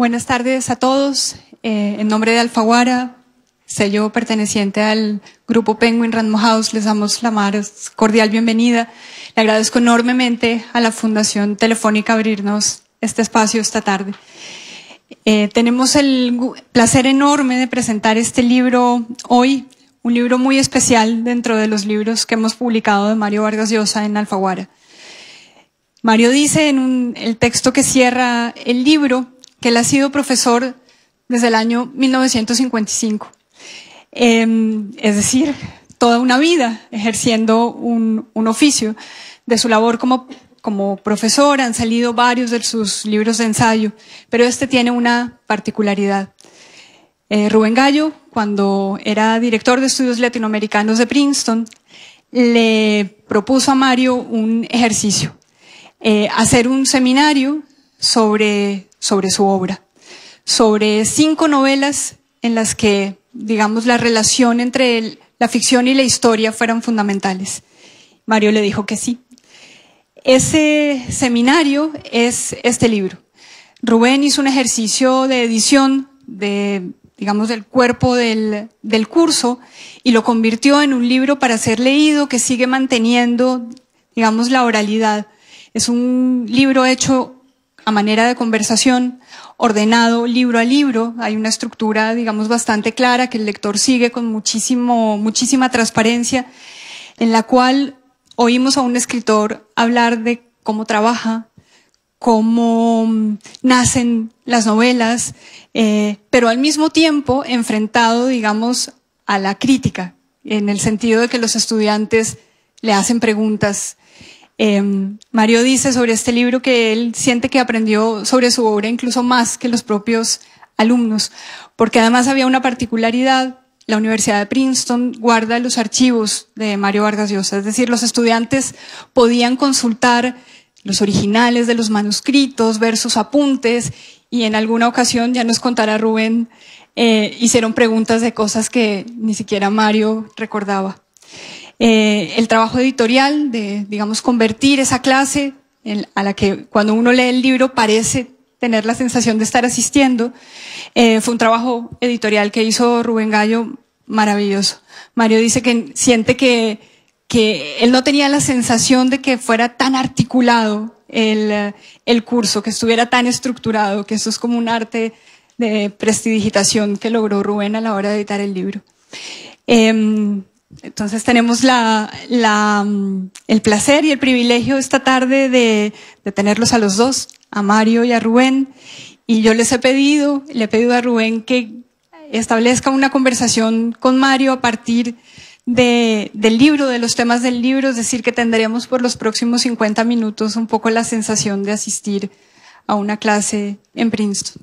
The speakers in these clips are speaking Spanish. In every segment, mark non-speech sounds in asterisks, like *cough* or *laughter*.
Buenas tardes a todos. Eh, en nombre de Alfaguara, sello perteneciente al grupo Penguin Random House, les damos la más cordial bienvenida. Le agradezco enormemente a la Fundación Telefónica abrirnos este espacio esta tarde. Eh, tenemos el placer enorme de presentar este libro hoy, un libro muy especial dentro de los libros que hemos publicado de Mario Vargas Llosa en Alfaguara. Mario dice en el texto que cierra el libro que él ha sido profesor desde el año 1955. Em, es decir, toda una vida ejerciendo un, oficio. De su labor como, como profesor han salido varios de sus libros de ensayo, pero este tiene una particularidad. Eh, Rubén Gallo, cuando era director de estudios latinoamericanos de Princeton, le propuso a Mario un ejercicio, eh, hacer un seminario sobre sobre su obra, sobre cinco novelas en las que, digamos, la relación entre la ficción y la historia fueron fundamentales. Mario le dijo que sí. Ese seminario es este libro. Rubén hizo un ejercicio de edición de, digamos, del cuerpo del, del curso y lo convirtió en un libro para ser leído que sigue manteniendo, digamos, la oralidad. Es un libro hecho a manera de conversación, ordenado libro a libro. Hay una estructura, digamos, bastante clara que el lector sigue con muchísimo, muchísima transparencia, en la cual oímos a un escritor hablar de cómo trabaja, cómo mm, nacen las novelas, eh, pero al mismo tiempo enfrentado, digamos, a la crítica, en el sentido de que los estudiantes le hacen preguntas Em, Mario dice sobre este libro que él siente que aprendió sobre su obra incluso más que los propios alumnos, porque además había una particularidad. La Universidad de Princeton guarda los archivos de Mario Vargas Llosa, es decir, los estudiantes podían consultar los originales de los manuscritos, ver sus apuntes y en alguna ocasión, ya nos contará Rubén, eh, hicieron preguntas de cosas que ni siquiera Mario recordaba. Eh, el trabajo editorial, de, digamos, convertir esa clase a la que cuando uno lee el libro parece tener la sensación de estar asistiendo. Eh, fue un trabajo editorial que hizo Rubén Gallo maravilloso. Mario dice que siente que, él no tenía la sensación de que fuera tan articulado el, curso, que estuviera tan estructurado, que eso es como un arte de prestidigitación que logró Rubén a la hora de editar el libro. Em, entonces tenemos mm, el placer y el privilegio esta tarde de, tenerlos a los dos, a Mario y a Rubén. Y yo les he pedido, le he pedido a Rubén que establezca una conversación con Mario a partir del libro, de los temas del libro, es decir, que tendremos por los próximos 50 minutos un poco la sensación de asistir a una clase en Princeton.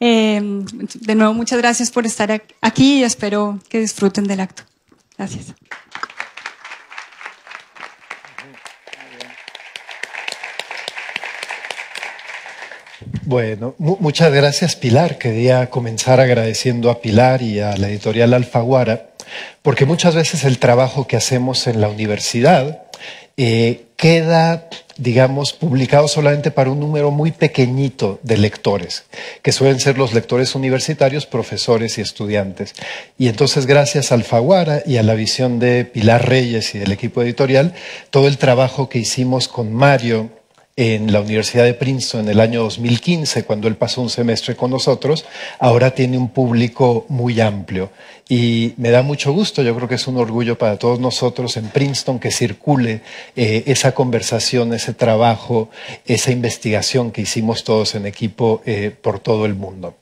Eh, de nuevo, muchas gracias por estar aquí y espero que disfruten del acto. Gracias. Bueno, muchas gracias Pilar. Quería comenzar agradeciendo a Pilar y a la editorial Alfaguara, porque muchas veces el trabajo que hacemos en la universidad eh, queda digamos, publicado solamente para un número muy pequeñito de lectores, que suelen ser los lectores universitarios, profesores y estudiantes. Y entonces, gracias al Faguara y a la visión de Pilar Reyes y del equipo editorial, todo el trabajo que hicimos con Mario en la Universidad de Princeton en el año 2015, cuando él pasó un semestre con nosotros, ahora tiene un público muy amplio. Y me da mucho gusto, yo creo que es un orgullo para todos nosotros en Princeton que circule eh, esa conversación, ese trabajo, esa investigación que hicimos todos en equipo eh, por todo el mundo.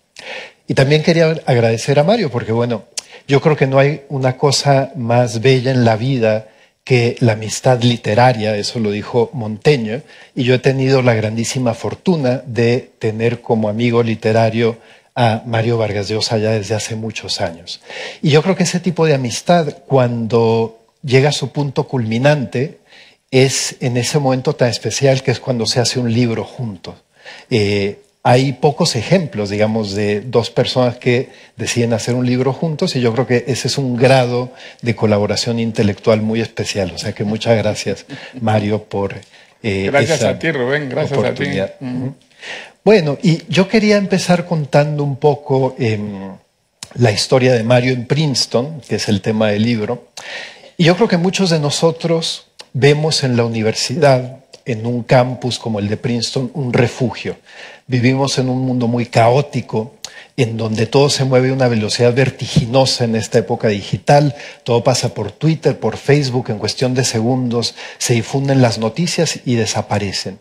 Y también quería agradecer a Mario, porque bueno, yo creo que no hay una cosa más bella en la vida que la amistad literaria, eso lo dijo Monteño, y yo he tenido la grandísima fortuna de tener como amigo literario a Mario Vargas Llosa ya desde hace muchos años. Y yo creo que ese tipo de amistad, cuando llega a su punto culminante, es en ese momento tan especial que es cuando se hace un libro juntos. Eh, hay pocos ejemplos, digamos, de dos personas que deciden hacer un libro juntos y yo creo que ese es un grado de colaboración intelectual muy especial. O sea que muchas gracias, Mario, por... Eh, gracias a ti, Rubén, gracias a ti. Bueno, y yo quería empezar contando un poco em, la historia de Mario en Princeton, que es el tema del libro. Y yo creo que muchos de nosotros vemos en la universidad en un campus como el de Princeton un refugio. Vivimos en un mundo muy caótico, en donde todo se mueve a una velocidad vertiginosa en esta época digital, todo pasa por Twitter, por Facebook, en cuestión de segundos, se difunden las noticias y desaparecen.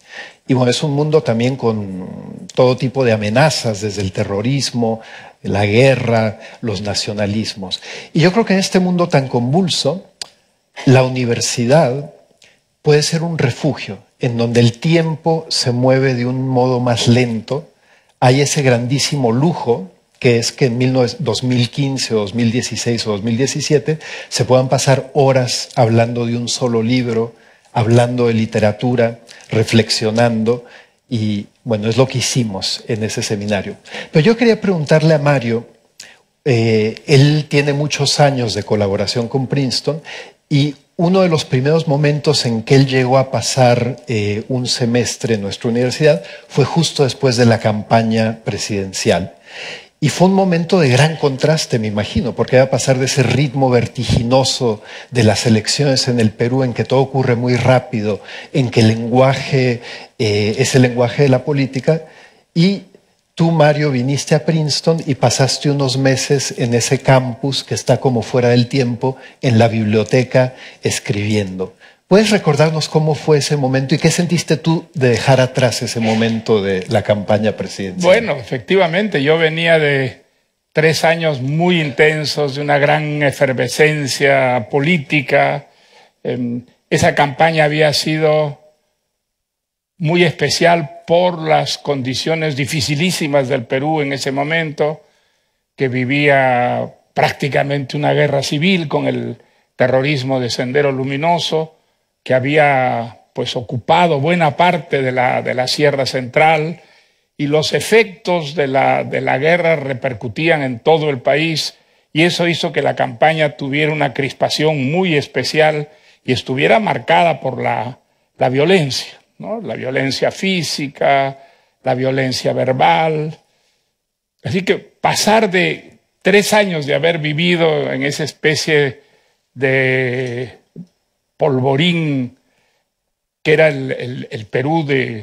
Y bueno, es un mundo también con todo tipo de amenazas, desde el terrorismo, la guerra, los nacionalismos. Y yo creo que en este mundo tan convulso, la universidad puede ser un refugio en donde el tiempo se mueve de un modo más lento. Hay ese grandísimo lujo que es que en 2015 o 2016 o 2017 se puedan pasar horas hablando de un solo libro, hablando de literatura, reflexionando y bueno, es lo que hicimos en ese seminario. Pero yo quería preguntarle a Mario, eh, él tiene muchos años de colaboración con Princeton y uno de los primeros momentos en que él llegó a pasar eh, un semestre en nuestra universidad fue justo después de la campaña presidencial. Y fue un momento de gran contraste, me imagino, porque va a pasar de ese ritmo vertiginoso de las elecciones en el Perú, en que todo ocurre muy rápido, en que el lenguaje eh, es el lenguaje de la política, y Tú, Mario, viniste a Princeton y pasaste unos meses en ese campus que está como fuera del tiempo, en la biblioteca, escribiendo. ¿Puedes recordarnos cómo fue ese momento y qué sentiste tú de dejar atrás ese momento de la campaña presidencial? Bueno, efectivamente, yo venía de tres años muy intensos, de una gran efervescencia política. Em, esa campaña había sido muy especial por las condiciones dificilísimas del Perú en ese momento, que vivía prácticamente una guerra civil con el terrorismo de Sendero Luminoso, que había pues ocupado buena parte de la, Sierra Central y los efectos de la, guerra repercutían en todo el país y eso hizo que la campaña tuviera una crispación muy especial y estuviera marcada por la violencia la violencia física, la violencia verbal. Así que pasar de tres años de haber vivido en esa especie de polvorín que era el, Perú de,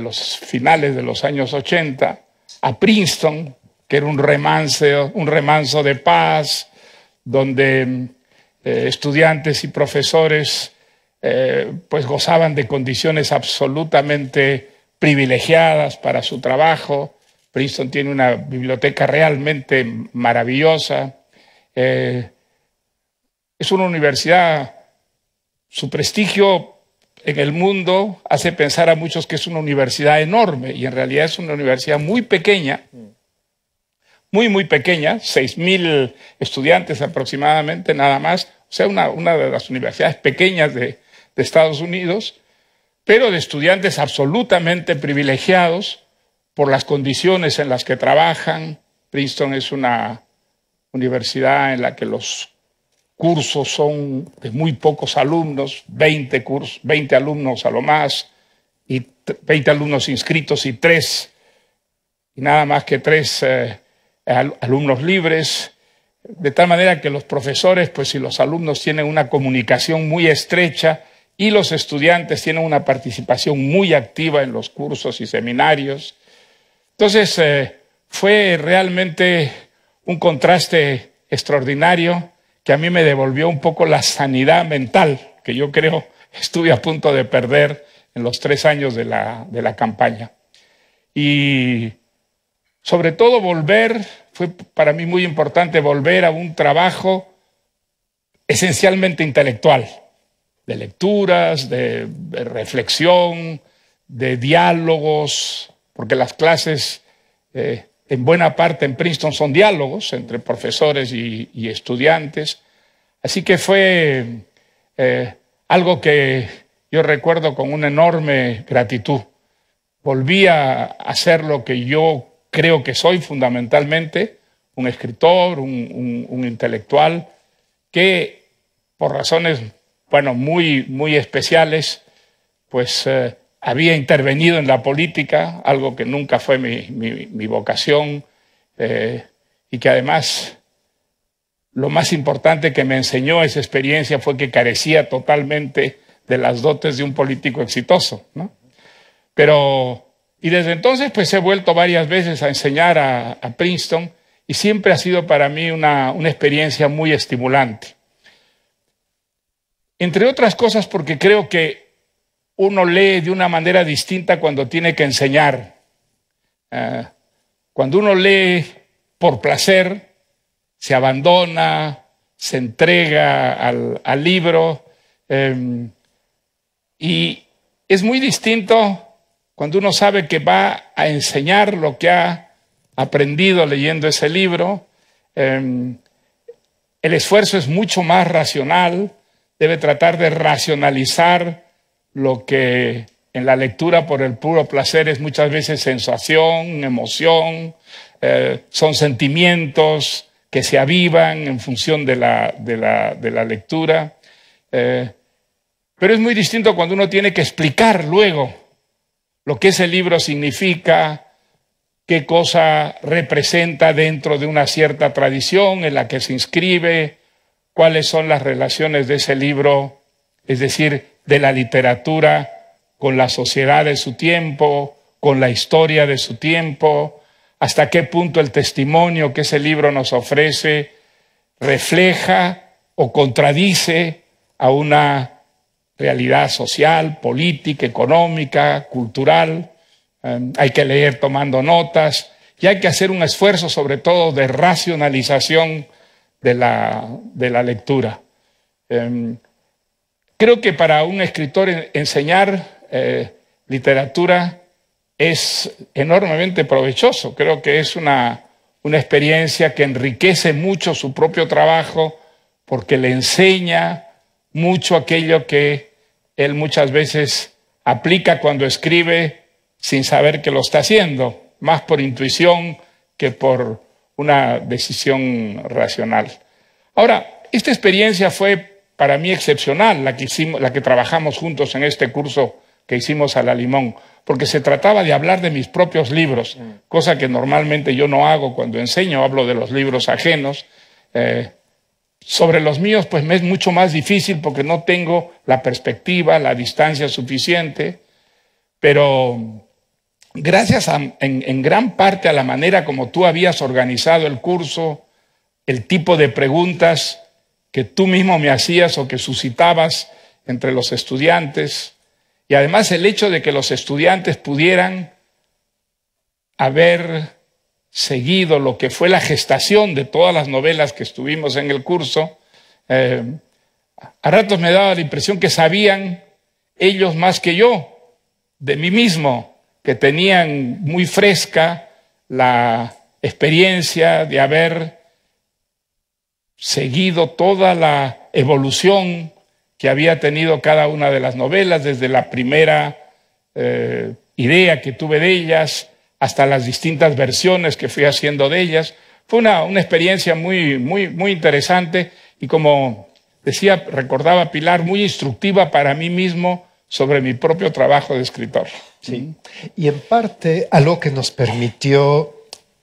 los finales de los años 80, a Princeton, que era un remanso, un remanso de paz, donde eh, estudiantes y profesores eh, pues gozaban de condiciones absolutamente privilegiadas para su trabajo. Princeton tiene una biblioteca realmente maravillosa. Eh, es una universidad, su prestigio en el mundo hace pensar a muchos que es una universidad enorme y en realidad es una universidad muy pequeña, muy, muy pequeña, mil estudiantes aproximadamente nada más, o sea, una, una de las universidades pequeñas de, de Estados Unidos, pero de estudiantes absolutamente privilegiados por las condiciones en las que trabajan. Princeton es una universidad en la que los cursos son de muy pocos alumnos, 20, cursos, 20 alumnos a lo más, y 20 alumnos inscritos y tres y nada más que tres eh, alumnos libres, de tal manera que los profesores, pues y los alumnos tienen una comunicación muy estrecha, y los estudiantes tienen una participación muy activa en los cursos y seminarios. Entonces, eh, fue realmente un contraste extraordinario que a mí me devolvió un poco la sanidad mental que yo creo *laughs* estuve a punto de perder en los tres años de la campaña. Y sobre todo volver, fue para mí muy importante volver a un trabajo esencialmente intelectual, de lecturas, de reflexión, de diálogos, porque las clases eh, en buena parte en Princeton son diálogos entre profesores y, estudiantes. Así que fue eh, algo que yo recuerdo con una enorme gratitud. Volví a hacer lo que yo creo que soy fundamentalmente, un escritor, un, un intelectual, que por razones bueno, muy, muy especiales, pues eh, había intervenido en la política, algo que nunca fue mi, mi, vocación, eh, y que además lo más importante que me enseñó esa experiencia fue que carecía totalmente de las dotes de un político exitoso, ¿no? Pero, y desde entonces pues he vuelto varias veces a enseñar a, a Princeton y siempre ha sido para mí una, una experiencia muy estimulante. Entre otras cosas porque creo que uno lee de una manera distinta cuando tiene que enseñar. Ah, cuando uno lee por placer, se abandona, se entrega al, libro. Em, y es muy distinto cuando uno sabe que va a enseñar lo que ha aprendido leyendo ese libro. Em, el esfuerzo es mucho más racional debe tratar de racionalizar lo que en la lectura por el puro placer es muchas veces sensación, emoción, eh, son sentimientos que se avivan en función de la, lectura. Eh, pero es muy distinto cuando uno tiene que explicar luego lo que ese libro significa, qué cosa representa dentro de una cierta tradición en la que se inscribe, cuáles son las relaciones de ese libro, es decir, de la literatura con la sociedad de su tiempo, con la historia de su tiempo, hasta qué punto el testimonio que ese libro nos ofrece refleja o contradice a una realidad social, política, económica, cultural. Eh, hay que leer tomando notas y hay que hacer un esfuerzo sobre todo de racionalización de la, lectura. Em, creo que para un escritor enseñar eh, literatura es enormemente provechoso. Creo que es una experiencia que enriquece mucho su propio trabajo porque le enseña mucho aquello que él muchas veces aplica cuando escribe sin saber que lo está haciendo, más por intuición que por una decisión racional. Ahora, esta experiencia fue para mí excepcional, la que, hicimos, la que trabajamos juntos en este curso que hicimos a la Limón, porque se trataba de hablar de mis propios libros, mm. cosa que normalmente yo no hago cuando enseño, hablo de los libros ajenos. Eh, sobre los míos, pues me es mucho más difícil porque no tengo la perspectiva, la distancia suficiente, pero gracias en, gran parte a la manera como tú habías organizado el curso, el tipo de preguntas que tú mismo me hacías o que suscitabas entre los estudiantes, y además el hecho de que los estudiantes pudieran haber seguido lo que fue la gestación de todas las novelas que estuvimos en el curso, eh, a ratos me daba la impresión que sabían ellos más que yo de mí mismo que tenían muy fresca la experiencia de haber seguido toda la evolución que había tenido cada una de las novelas, desde la primera eh, idea que tuve de ellas hasta las distintas versiones que fui haciendo de ellas. Fue una, una experiencia muy, muy, muy interesante y como decía, recordaba Pilar, muy instructiva para mí mismo sobre mi propio trabajo de escritor. Sí. Y en parte algo que nos permitió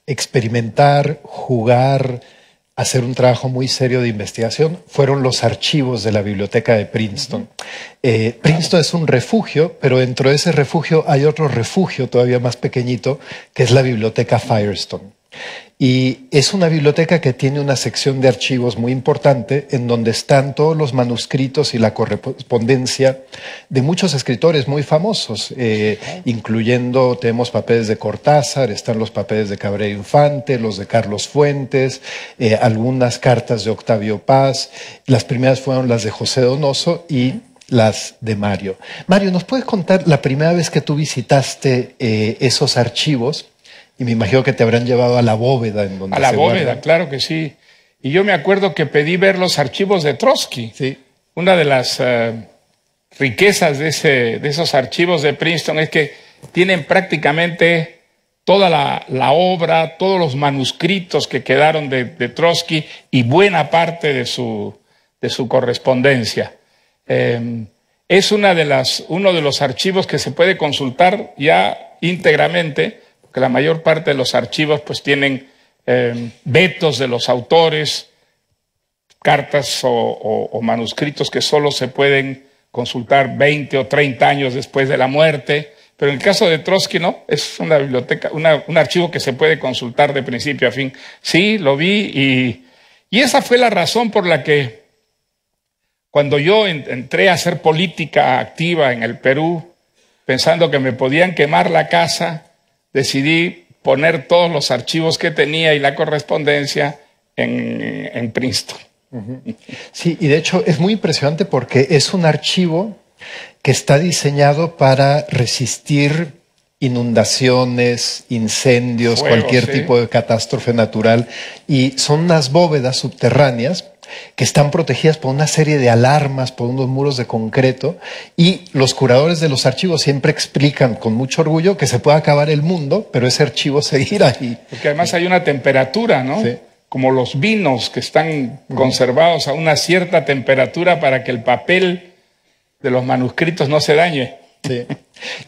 experimentar, jugar, hacer un trabajo muy serio de investigación fueron los archivos de la biblioteca de Princeton. Eh, Princeton es un refugio, pero dentro de ese refugio hay otro refugio todavía más pequeñito, que es la biblioteca Firestone. Y es una biblioteca que tiene una sección de archivos muy importante en donde están todos los manuscritos y la correspondencia de muchos escritores muy famosos, eh, incluyendo, tenemos papeles de Cortázar, están los papeles de Cabrera Infante, los de Carlos Fuentes, eh, algunas cartas de Octavio Paz, las primeras fueron las de José Donoso y las de Mario. Mario, ¿nos puedes contar la primera vez que tú visitaste eh, esos archivos? Y me imagino que te habrán llevado a la bóveda en donde A la bóveda, claro que sí. Y yo me acuerdo que pedí ver los archivos de Trotsky. Sí. Una de las eh, riquezas de, esos archivos de Princeton es que tienen prácticamente toda la, obra, todos los manuscritos que quedaron de, Trotsky y buena parte de su, correspondencia. Em, es una de las, uno de los archivos que se puede consultar ya íntegramente que la mayor parte de los archivos pues tienen em, vetos de los autores, cartas o, manuscritos que solo se pueden consultar 20 o 30 años después de la muerte. Pero en el caso de Trotsky, ¿no? Es una biblioteca, un archivo que se puede consultar de principio a fin. Sí, lo vi y, y esa fue la razón por la que cuando yo entré a hacer política activa en el Perú, pensando que me podían quemar la casa, decidí poner todos los archivos que tenía y la correspondencia en, Princeton. Sí, y de hecho es muy impresionante porque es un archivo que está diseñado para resistir inundaciones, incendios, cualquier tipo de catástrofe natural. Y son unas bóvedas subterráneas que están protegidas por una serie de alarmas, por unos muros de concreto, y los curadores de los archivos siempre explican con mucho orgullo que se puede acabar el mundo, pero ese archivo seguirá ahí. Porque además hay una temperatura, ¿no? Como los vinos que están conservados a una cierta temperatura para que el papel de los manuscritos no se dañe. Sí.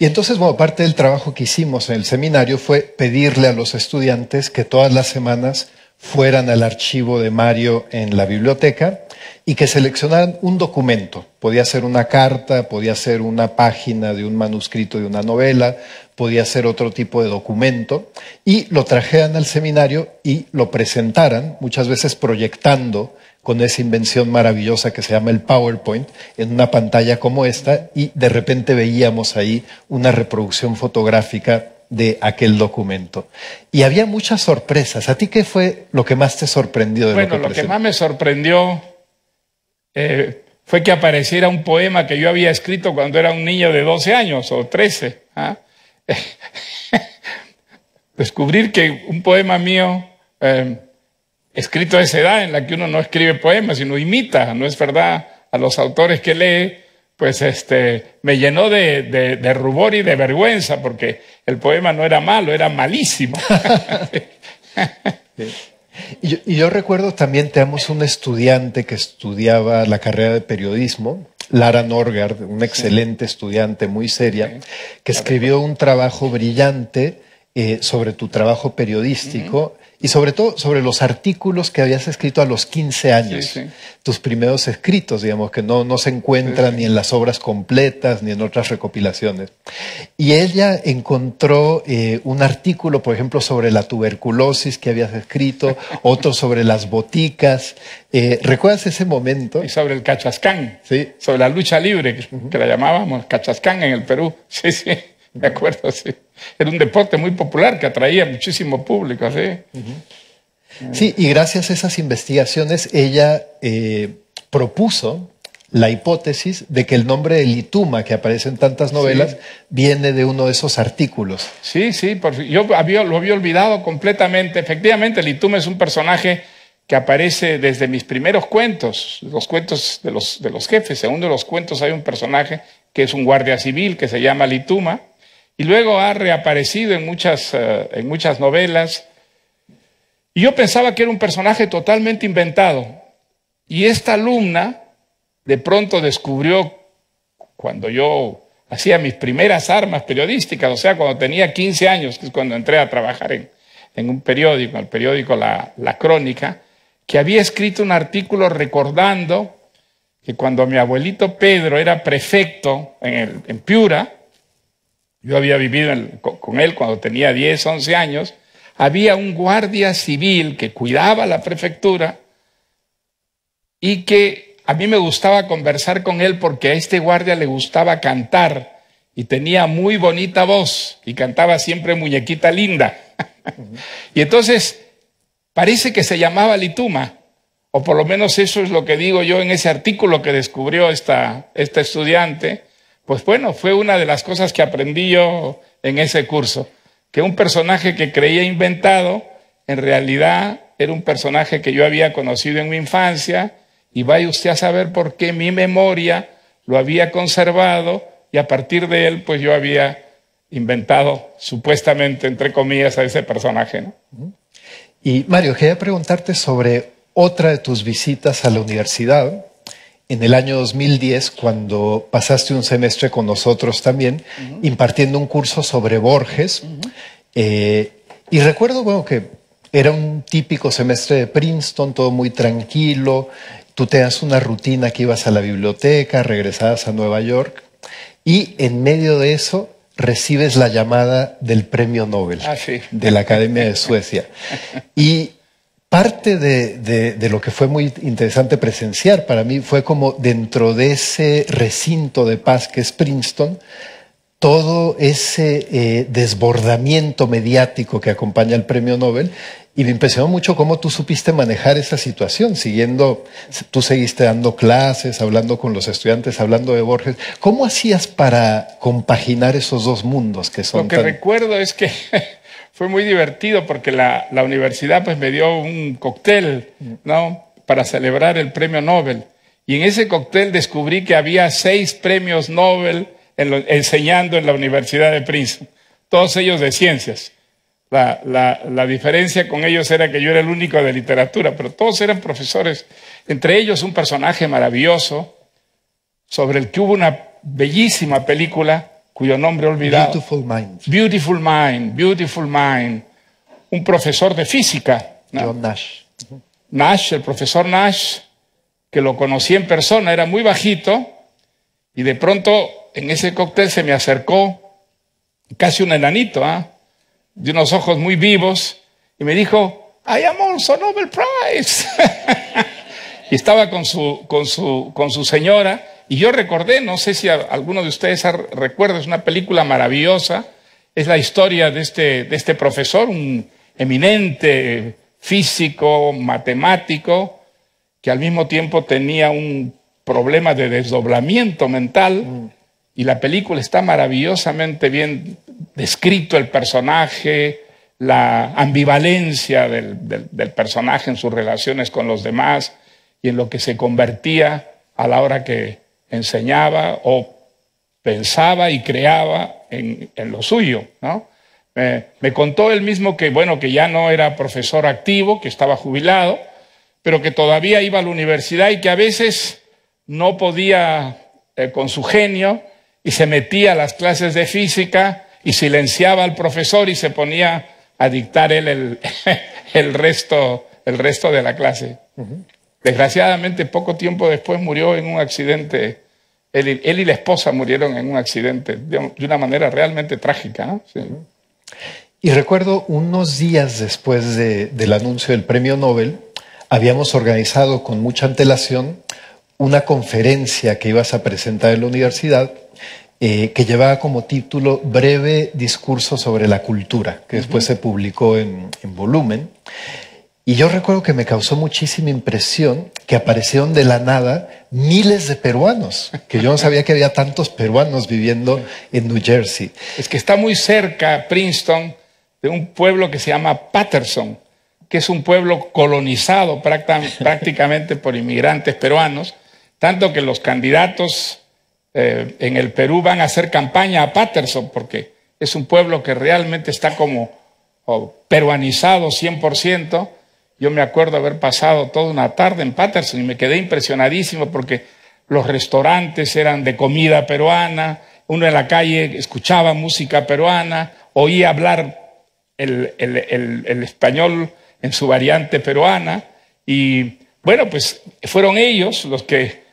Y entonces, bueno, parte del trabajo que hicimos en el seminario fue pedirle a los estudiantes que todas las semanas fueran al archivo de Mario en la biblioteca y que seleccionaran un documento. Podía ser una carta, podía ser una página de un manuscrito de una novela, podía ser otro tipo de documento, y lo trajeran al seminario y lo presentaran, muchas veces proyectando con esa invención maravillosa que se llama el PowerPoint, en una pantalla como esta, y de repente veíamos ahí una reproducción fotográfica de aquel documento. Y había muchas sorpresas. ¿A ti qué fue lo que más te sorprendió de bueno, lo que Bueno, lo que más me sorprendió eh, fue que apareciera un poema que yo había escrito cuando era un niño de 12 años o 13. ¿ah? *laughs* Descubrir que un poema mío, em, escrito a esa edad en la que uno no escribe poemas, sino imita, no es verdad, a los autores que lee, pues este, me llenó de, rubor y de vergüenza porque el poema no era malo, era malísimo. *laughs* y, yo, recuerdo también, tenemos un estudiante que estudiaba la carrera de periodismo, Lara Norgard, un excelente estudiante, muy seria, que escribió un trabajo brillante eh, sobre tu trabajo periodístico y sobre todo sobre los artículos que habías escrito a los 15 años, sí, sí. tus primeros escritos, digamos, que no, no se encuentran ni en las obras completas ni en otras recopilaciones. Y ella encontró eh, un artículo, por ejemplo, sobre la tuberculosis que habías escrito, *laughs* otro sobre las boticas. Eh, ¿Recuerdas ese momento? Y sobre el cachascán, sobre la lucha libre, que la llamábamos cachascán en el Perú. *laughs* Sí, sí, me acuerdo, sí. Era un deporte muy popular que atraía muchísimo público, ¿sí? Sí, y gracias a esas investigaciones ella eh, propuso la hipótesis de que el nombre de Lituma, que aparece en tantas novelas, viene de uno de esos artículos. Sí, sí, yo lo había olvidado completamente. Efectivamente, Lituma es un personaje que aparece desde mis primeros cuentos, los cuentos de los, de los jefes. En uno de los cuentos hay un personaje que es un guardia civil que se llama Lituma, y luego ha reaparecido en muchas, eh, en muchas novelas. Y yo pensaba que era un personaje totalmente inventado. Y esta alumna de pronto descubrió, cuando yo hacía mis primeras armas periodísticas, o sea, cuando tenía 15 años, que es cuando entré a trabajar en, un periódico, en el periódico la, la Crónica, que había escrito un artículo recordando que cuando mi abuelito Pedro era prefecto en Piura, yo había vivido con, él cuando tenía 10, 11 años, había un guardia civil que cuidaba la prefectura y que a mí me gustaba conversar con él porque a este guardia le gustaba cantar y tenía muy bonita voz y cantaba siempre muñequita linda. *laughs* y entonces parece que se llamaba Lituma, o por lo menos eso es lo que digo yo en ese artículo que descubrió esta, esta estudiante, pues bueno, fue una de las cosas que aprendí yo en ese curso, que un personaje que creía inventado, en realidad era un personaje que yo había conocido en mi infancia, y vaya usted a saber por qué mi memoria lo había conservado y a partir de él pues yo había inventado supuestamente, entre comillas, a ese personaje. Y Mario, quería preguntarte sobre otra de tus visitas a la universidad, en el año 2010, cuando pasaste un semestre con nosotros también, impartiendo un curso sobre Borges. Eh, y recuerdo, bueno, que era un típico semestre de Princeton, todo muy tranquilo. Tú das una rutina que ibas a la biblioteca, regresabas a Nueva York y en medio de eso recibes la llamada del premio Nobel ah, de la Academia de Suecia. *laughs* Y parte de, lo que fue muy interesante presenciar para mí fue como dentro de ese recinto de paz que es Princeton, todo ese eh, desbordamiento mediático que acompaña el premio Nobel. Y me impresionó mucho cómo tú supiste manejar esa situación, siguiendo, tú seguiste dando clases, hablando con los estudiantes, hablando de Borges. ¿Cómo hacías para compaginar esos dos mundos que son? Lo que recuerdo es que *laughs* fue muy divertido porque la, universidad pues me dio un cóctel, Para celebrar el premio Nobel. Y en ese cóctel descubrí que había seis premios Nobel enseñando en la Universidad de Princeton, todos ellos de ciencias. La, la, diferencia con ellos era que yo era el único de literatura, pero todos eran profesores. Entre ellos un personaje maravilloso sobre el que hubo una bellísima película cuyo nombre he olvidado. Beautiful Mind. Beautiful Mind, Beautiful Mind. Un profesor de física. John Nash. Nash, el profesor Nash, que lo conocí en persona, era muy bajito, y de pronto en ese cóctel se me acercó casi un enanito, ¿ah? de unos ojos muy vivos, y me dijo, I am also Nobel Prize. *laughs* y estaba con su, con su, con su señora, y yo recordé, no sé si alguno de ustedes recuerda, es una película maravillosa, es la historia de este, de este profesor, un eminente físico, matemático, que al mismo tiempo tenía un problema de desdoblamiento mental. Y la película está maravillosamente bien descrito el personaje, la ambivalencia del personaje en sus relaciones con los demás y en lo que se convertía a la hora que enseñaba o pensaba y creaba en, lo suyo, ¿no? me contó él mismo que, bueno, que ya no era profesor activo, que estaba jubilado, pero que todavía iba a la universidad y que a veces no podía eh, con su genio y se metía a las clases de física y silenciaba al profesor y se ponía a dictar él el, *laughs* resto, el resto de la clase. Desgraciadamente, poco tiempo después murió en un accidente él y, la esposa murieron en un accidente de, una manera realmente trágica. Y recuerdo unos días después del anuncio del premio Nobel, habíamos organizado con mucha antelación una conferencia que ibas a presentar en la universidad eh, que llevaba como título Breve Discurso sobre la Cultura, que después se publicó en volumen. Y yo recuerdo que me causó muchísima impresión que aparecieron de la nada miles de peruanos, que yo no sabía que había tantos peruanos viviendo en New Jersey. Es que está muy cerca Princeton de un pueblo que se llama Patterson, que es un pueblo colonizado *laughs* prácticamente por inmigrantes peruanos, tanto que los candidatos eh, en el Perú van a hacer campaña a Patterson, porque es un pueblo que realmente está como oh, peruanizado 100%, yo me acuerdo haber pasado toda una tarde en Paterson y me quedé impresionadísimo porque los restaurantes eran de comida peruana, uno en la calle escuchaba música peruana, oía hablar el, el español en su variante peruana y bueno, pues fueron ellos los que,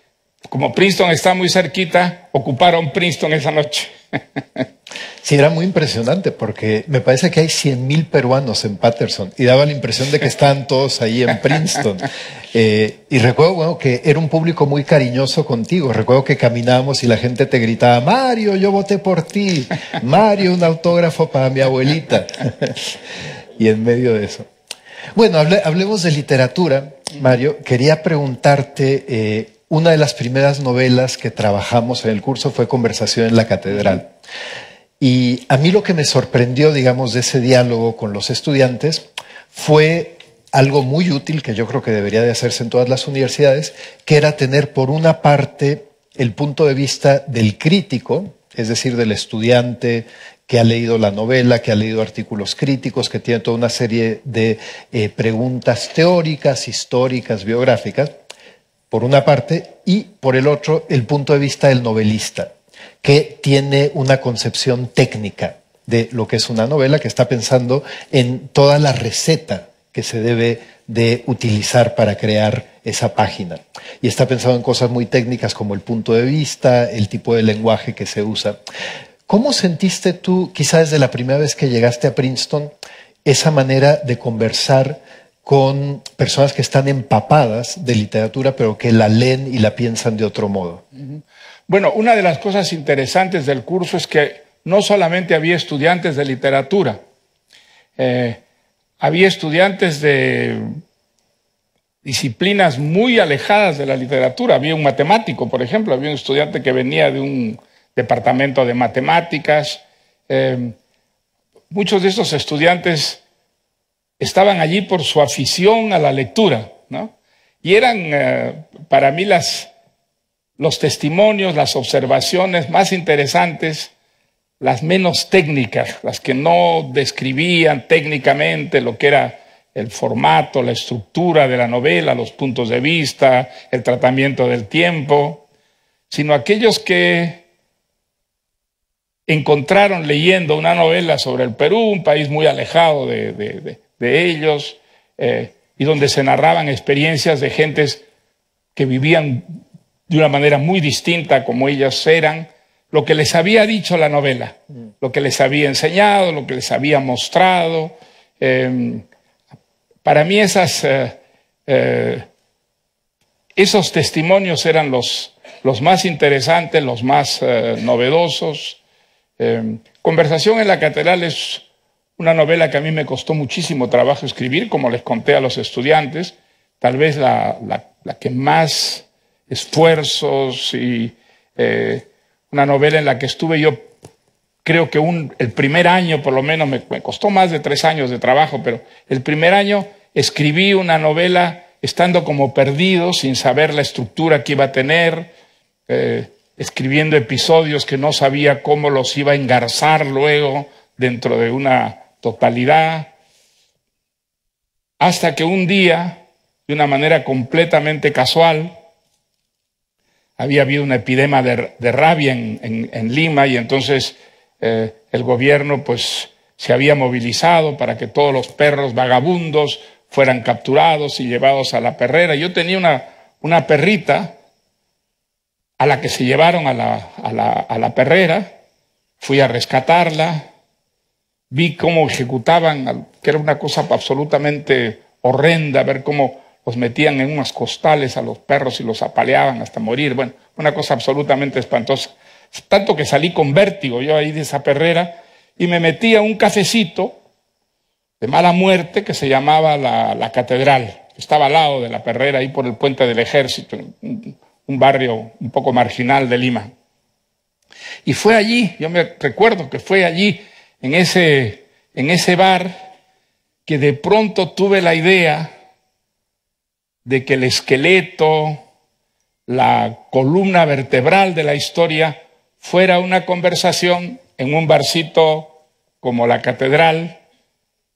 como Princeton está muy cerquita, ocuparon Princeton esa noche. *laughs* Sí, era muy impresionante porque me parece que hay 100.000 peruanos en Patterson y daba la impresión de que estaban todos ahí en Princeton. *laughs* Eh, y recuerdo que era un público muy cariñoso contigo. Recuerdo que caminábamos y la gente te gritaba, Mario, yo voté por ti. Mario, un autógrafo para mi abuelita. *laughs* y en medio de eso. Bueno, hablemos de literatura, Mario. Quería preguntarte... Eh, una de las primeras novelas que trabajamos en el curso fue Conversación en la Catedral. Y a mí lo que me sorprendió, digamos, de ese diálogo con los estudiantes fue algo muy útil que yo creo que debería de hacerse en todas las universidades, que era tener por una parte el punto de vista del crítico, es decir, del estudiante que ha leído la novela, que ha leído artículos críticos, que tiene toda una serie de eh, preguntas teóricas, históricas, biográficas, por una parte, y por el otro, el punto de vista del novelista, que tiene una concepción técnica de lo que es una novela, que está pensando en toda la receta que se debe de utilizar para crear esa página. Y está pensando en cosas muy técnicas como el punto de vista, el tipo de lenguaje que se usa. ¿Cómo sentiste tú, quizás desde la primera vez que llegaste a Princeton, esa manera de conversar con personas que están empapadas de literatura, pero que la leen y la piensan de otro modo? Bueno, una de las cosas interesantes del curso es que no solamente había estudiantes de literatura, eh, había estudiantes de disciplinas muy alejadas de la literatura. Había un matemático, por ejemplo, había un estudiante que venía de un departamento de matemáticas. Eh, muchos de estos estudiantes estaban allí por su afición a la lectura, ¿no? Y eran eh, para mí las, los testimonios, las observaciones más interesantes, las menos técnicas, las que no describían técnicamente lo que era el formato, la estructura de la novela, los puntos de vista, el tratamiento del tiempo, sino aquellos que encontraron leyendo una novela sobre el Perú, un país muy alejado de, ellos, eh, y donde se narraban experiencias de gentes que vivían de una manera muy distinta como ellas eran, lo que les había dicho la novela, lo que les había enseñado, lo que les había mostrado. Em, para mí esas, eh, eh, esos testimonios eran los, los, más interesantes, los más eh, novedosos. Em, Conversación en la Catedral es una novela que a mí me costó muchísimo trabajo escribir, como les conté a los estudiantes, tal vez la que más esfuerzos y eh, una novela en la que estuve yo, creo que el primer año por lo menos, me, costó más de tres años de trabajo, pero el primer año escribí una novela estando como perdido, sin saber la estructura que iba a tener, eh, escribiendo episodios que no sabía cómo los iba a engarzar luego dentro de una totalidad, hasta que un día, de una manera completamente casual, había habido una epidemia de, rabia en, Lima y entonces eh, el gobierno pues se había movilizado para que todos los perros vagabundos fueran capturados y llevados a la perrera. Yo tenía una, perrita a la que se llevaron a a la perrera, fui a rescatarla, vi cómo ejecutaban, que era una cosa absolutamente horrenda, ver cómo los metían en unas costales a los perros y los apaleaban hasta morir. Bueno, una cosa absolutamente espantosa. Tanto que salí con vértigo yo ahí de esa perrera y me metí a un cafecito de mala muerte que se llamaba la, Catedral. Estaba al lado de la perrera, ahí por el puente del ejército, un, un barrio un poco marginal de Lima. Y fue allí, yo me recuerdo que fue allí, en ese, en ese bar, que de pronto tuve la idea de que el esqueleto, la columna vertebral de la historia, fuera una conversación en un barcito como la catedral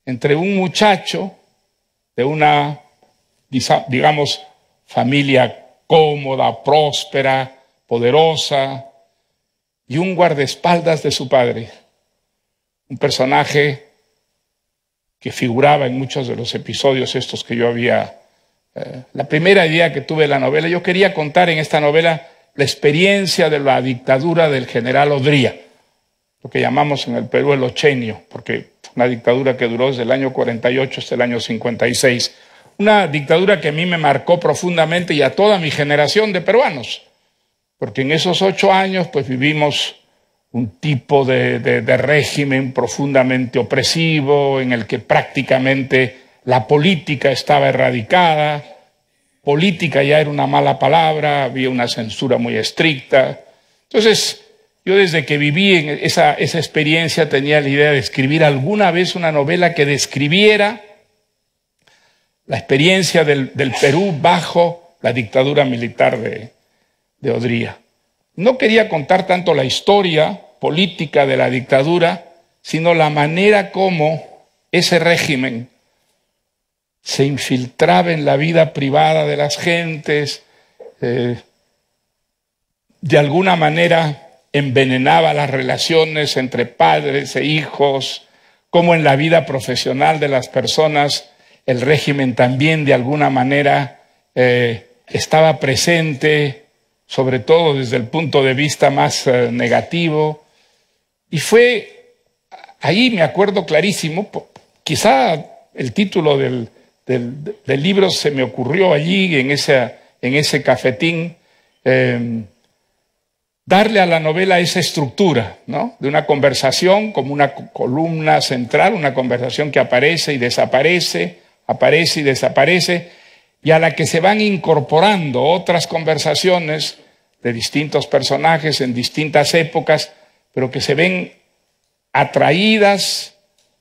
entre un muchacho de una, digamos, familia cómoda, próspera, poderosa, y un guardaespaldas de su padre, un personaje que figuraba en muchos de los episodios estos que yo había eh, la primera idea que tuve de la novela. Yo quería contar en esta novela la experiencia de la dictadura del general Odría, lo que llamamos en el Perú el ochenio, porque una dictadura que duró desde el año 48 hasta el año 56. Una dictadura que a mí me marcó profundamente y a toda mi generación de peruanos, porque en esos ocho años pues vivimos un tipo de régimen profundamente opresivo en el que prácticamente la política estaba erradicada, política ya era una mala palabra, había una censura muy estricta. Entonces, yo desde que viví en esa, experiencia tenía la idea de escribir alguna vez una novela que describiera la experiencia del, Perú bajo la dictadura militar de, de Odría. No quería contar tanto la historia política de la dictadura, sino la manera como ese régimen se infiltraba en la vida privada de las gentes, eh, de alguna manera envenenaba las relaciones entre padres e hijos, como en la vida profesional de las personas, el régimen también de alguna manera eh, estaba presente, sobre todo desde el punto de vista más eh, negativo, y fue ahí, me acuerdo clarísimo, quizá el título del, del, libro se me ocurrió allí, en, en ese cafetín, em, darle a la novela esa estructura, ¿no? De una conversación como una columna central, una conversación que aparece y desaparece, aparece y desaparece, y a la que se van incorporando otras conversaciones de distintos personajes en distintas épocas, pero que se ven atraídas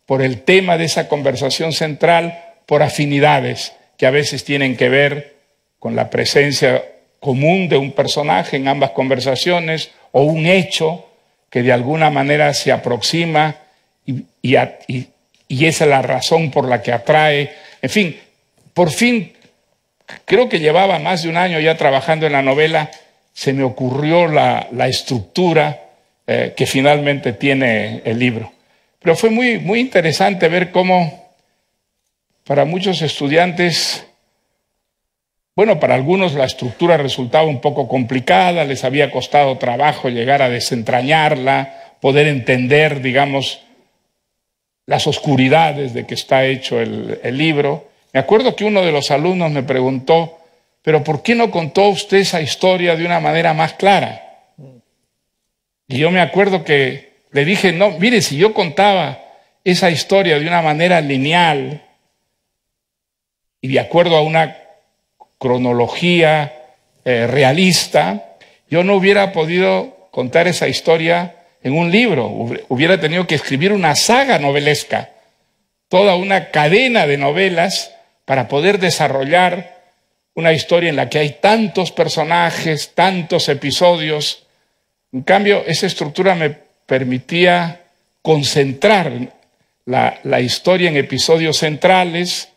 por el tema de esa conversación central por afinidades que a veces tienen que ver con la presencia común de un personaje en ambas conversaciones o un hecho que de alguna manera se aproxima y, esa es la razón por la que atrae. En fin, por fin, creo que llevaba más de un año ya trabajando en la novela, se me ocurrió la, estructura eh, que finalmente tiene el libro. Pero fue muy, muy interesante ver cómo para muchos estudiantes, bueno, para algunos la estructura resultaba un poco complicada, les había costado trabajo llegar a desentrañarla, poder entender, digamos, las oscuridades de que está hecho el, libro. Me acuerdo que uno de los alumnos me preguntó, pero ¿por qué no contó usted esa historia de una manera más clara? Y yo me acuerdo que le dije, no, mire, si yo contaba esa historia de una manera lineal, y de acuerdo a una cronología eh, realista, yo no hubiera podido contar esa historia en un libro, hubiera tenido que escribir una saga novelesca, toda una cadena de novelas para poder desarrollar una historia en la que hay tantos personajes, tantos episodios. En cambio, esa estructura me permitía concentrar la historia en episodios centrales,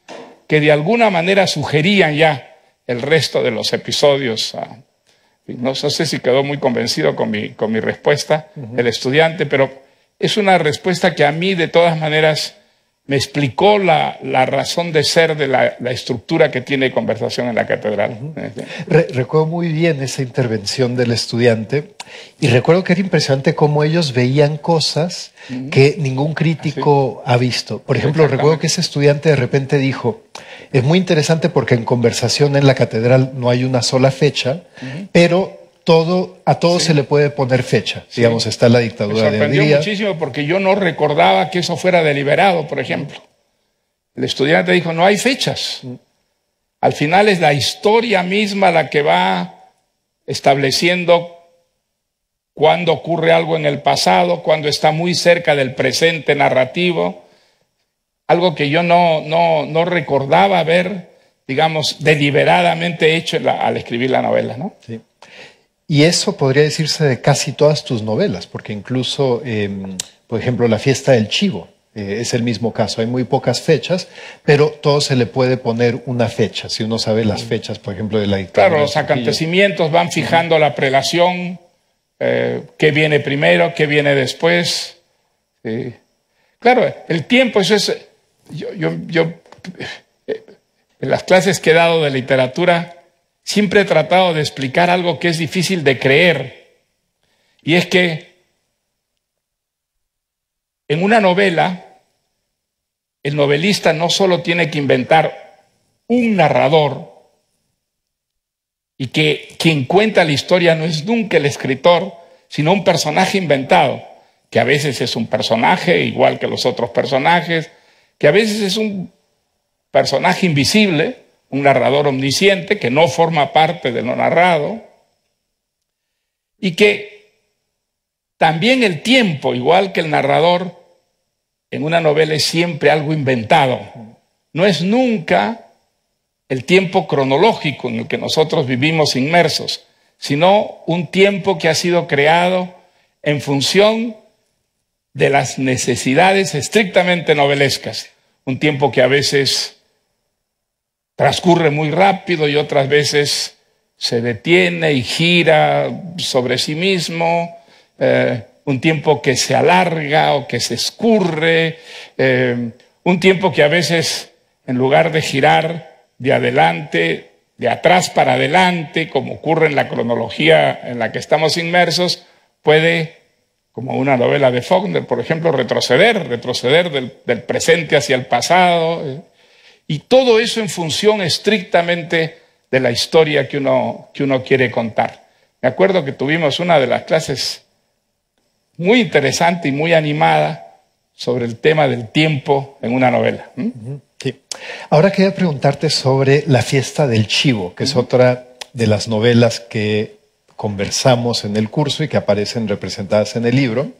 que de alguna manera sugerían ya el resto de los episodios. No sé si quedó muy convencido con mi, con mi respuesta el estudiante, pero es una respuesta que a mí de todas maneras me explicó la, razón de ser de la, estructura que tiene conversación en la catedral. recuerdo muy bien esa intervención del estudiante y recuerdo que era impresionante cómo ellos veían cosas que ningún crítico ha visto. Por ejemplo, recuerdo que ese estudiante de repente dijo, es muy interesante porque en conversación en la catedral no hay una sola fecha, pero todo, a todo se le puede poner fecha. Digamos, está la dictadura de Me sorprendió muchísimo porque yo no recordaba que eso fuera deliberado, por ejemplo. El estudiante dijo, no hay fechas. Mm. Al final es la historia misma la que va estableciendo cuándo ocurre algo en el pasado, cuando está muy cerca del presente narrativo. Algo que yo no, no, recordaba haber, digamos, deliberadamente hecho al escribir la novela, ¿no? Sí. Y eso podría decirse de casi todas tus novelas, porque incluso, em, por ejemplo, La fiesta del chivo eh, es el mismo caso. Hay muy pocas fechas, pero todo se le puede poner una fecha, si uno sabe las fechas, por ejemplo, de la dictadura. Claro, los acontecimientos van fijando la prelación, eh, qué viene primero, qué viene después. Claro, el tiempo, eso es... Yo, yo, yo en eh, las clases que he dado de literatura, siempre he tratado de explicar algo que es difícil de creer, y es que en una novela, el novelista no solo tiene que inventar un narrador, y que quien cuenta la historia no es nunca el escritor, sino un personaje inventado, que a veces es un personaje igual que los otros personajes, que a veces es un personaje invisible, un narrador omnisciente que no forma parte de lo narrado y que también el tiempo, igual que el narrador, en una novela es siempre algo inventado. No es nunca el tiempo cronológico en el que nosotros vivimos inmersos, sino un tiempo que ha sido creado en función de las necesidades estrictamente novelescas, un tiempo que a veces transcurre muy rápido y otras veces se detiene y gira sobre sí mismo, eh, un tiempo que se alarga o que se escurre, eh, un tiempo que a veces en lugar de girar de adelante, de atrás para adelante, como ocurre en la cronología en la que estamos inmersos, puede, como una novela de Faulkner, por ejemplo, retroceder, retroceder del, presente hacia el pasado. Eh, y todo eso en función estrictamente de la historia que uno, que uno quiere contar. Me acuerdo que tuvimos una de las clases muy interesante y muy animada sobre el tema del tiempo en una novela. Ahora quería preguntarte sobre La fiesta del chivo, que es otra de las novelas que conversamos en el curso y que aparecen representadas en el libro.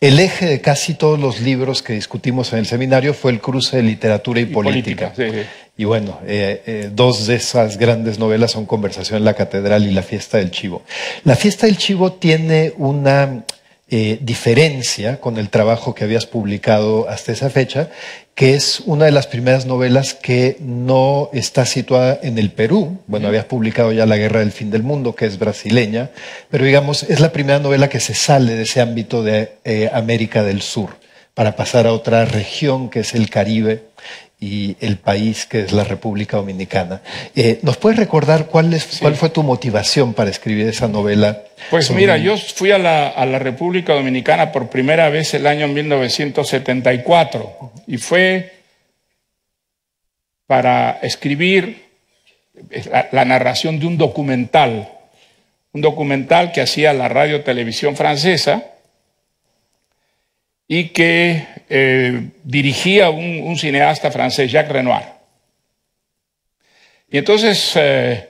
El eje de casi todos los libros que discutimos en el seminario fue el cruce de literatura y, política. Y bueno, eh, eh, dos de esas grandes novelas son Conversación en la Catedral y La Fiesta del Chivo. La Fiesta del Chivo tiene una eh, diferencia con el trabajo que habías publicado hasta esa fecha, que es una de las primeras novelas que no está situada en el Perú. Bueno, habías publicado ya La Guerra del Fin del Mundo, que es brasileña, pero digamos, es la primera novela que se sale de ese ámbito de eh, América del Sur para pasar a otra región que es el Caribe y el país que es la República Dominicana. Eh, ¿Nos puedes recordar cuál, cuál fue tu motivación para escribir esa novela? Pues mira, yo fui a la, República Dominicana por primera vez el año 1974 y fue para escribir eh, la narración de un documental, un documental que hacía la radio televisión francesa y que eh, dirigía un, cineasta francés, Jacques Renoir. Y entonces, eh,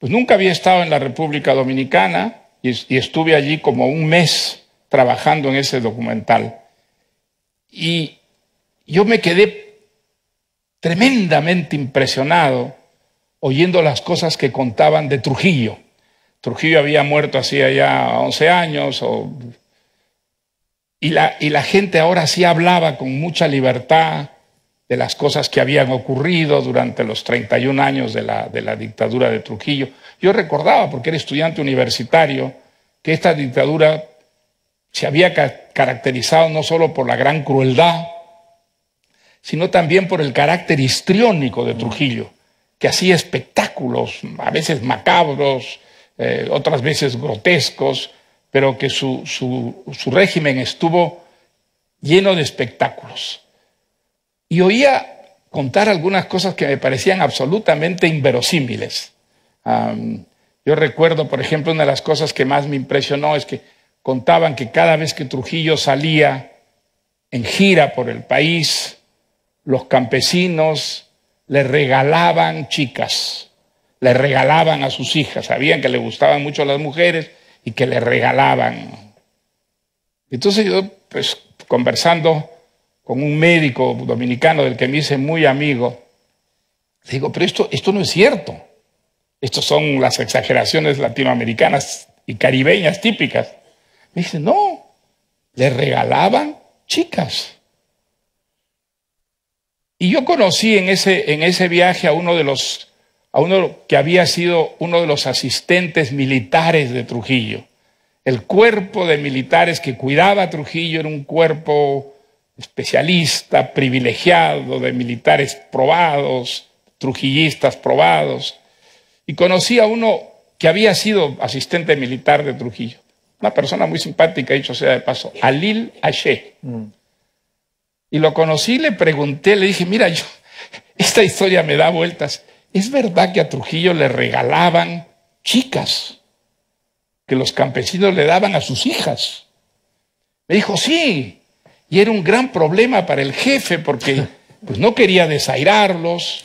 pues nunca había estado en la República Dominicana y, y estuve allí como un mes trabajando en ese documental. Y yo me quedé tremendamente impresionado oyendo las cosas que contaban de Trujillo. Trujillo había muerto hacía ya 11 años o y la, gente ahora sí hablaba con mucha libertad de las cosas que habían ocurrido durante los 31 años de la, dictadura de Trujillo. Yo recordaba, porque era estudiante universitario, que esta dictadura se había caracterizado no solo por la gran crueldad, sino también por el carácter histriónico de Trujillo, que hacía espectáculos, a veces macabros, eh, otras veces grotescos, pero que su, régimen estuvo lleno de espectáculos. Y oía contar algunas cosas que me parecían absolutamente inverosímiles. yo recuerdo, por ejemplo, una de las cosas que más me impresionó es que contaban que cada vez que Trujillo salía en gira por el país, los campesinos le regalaban chicas, le regalaban a sus hijas, sabían que le gustaban mucho las mujeres y que le regalaban. Entonces yo, pues, conversando con un médico dominicano del que me hice muy amigo, le digo, pero esto, no es cierto. Estas son las exageraciones latinoamericanas y caribeñas típicas. Me dice, no, le regalaban chicas. Y yo conocí en ese, en ese viaje a uno de los a uno que había sido uno de los asistentes militares de Trujillo. El cuerpo de militares que cuidaba a Trujillo era un cuerpo especialista, privilegiado, de militares probados, trujillistas probados. Y conocí a uno que había sido asistente militar de Trujillo. Una persona muy simpática, dicho sea de paso, Alil Ashe. Mm. Y lo conocí, le pregunté, le dije, mira, yo, *laughs* esta historia me da vueltas. ¿Es verdad que a Trujillo le regalaban chicas que los campesinos le daban a sus hijas? Me dijo, sí. Y era un gran problema para el jefe porque pues, no quería desairarlos.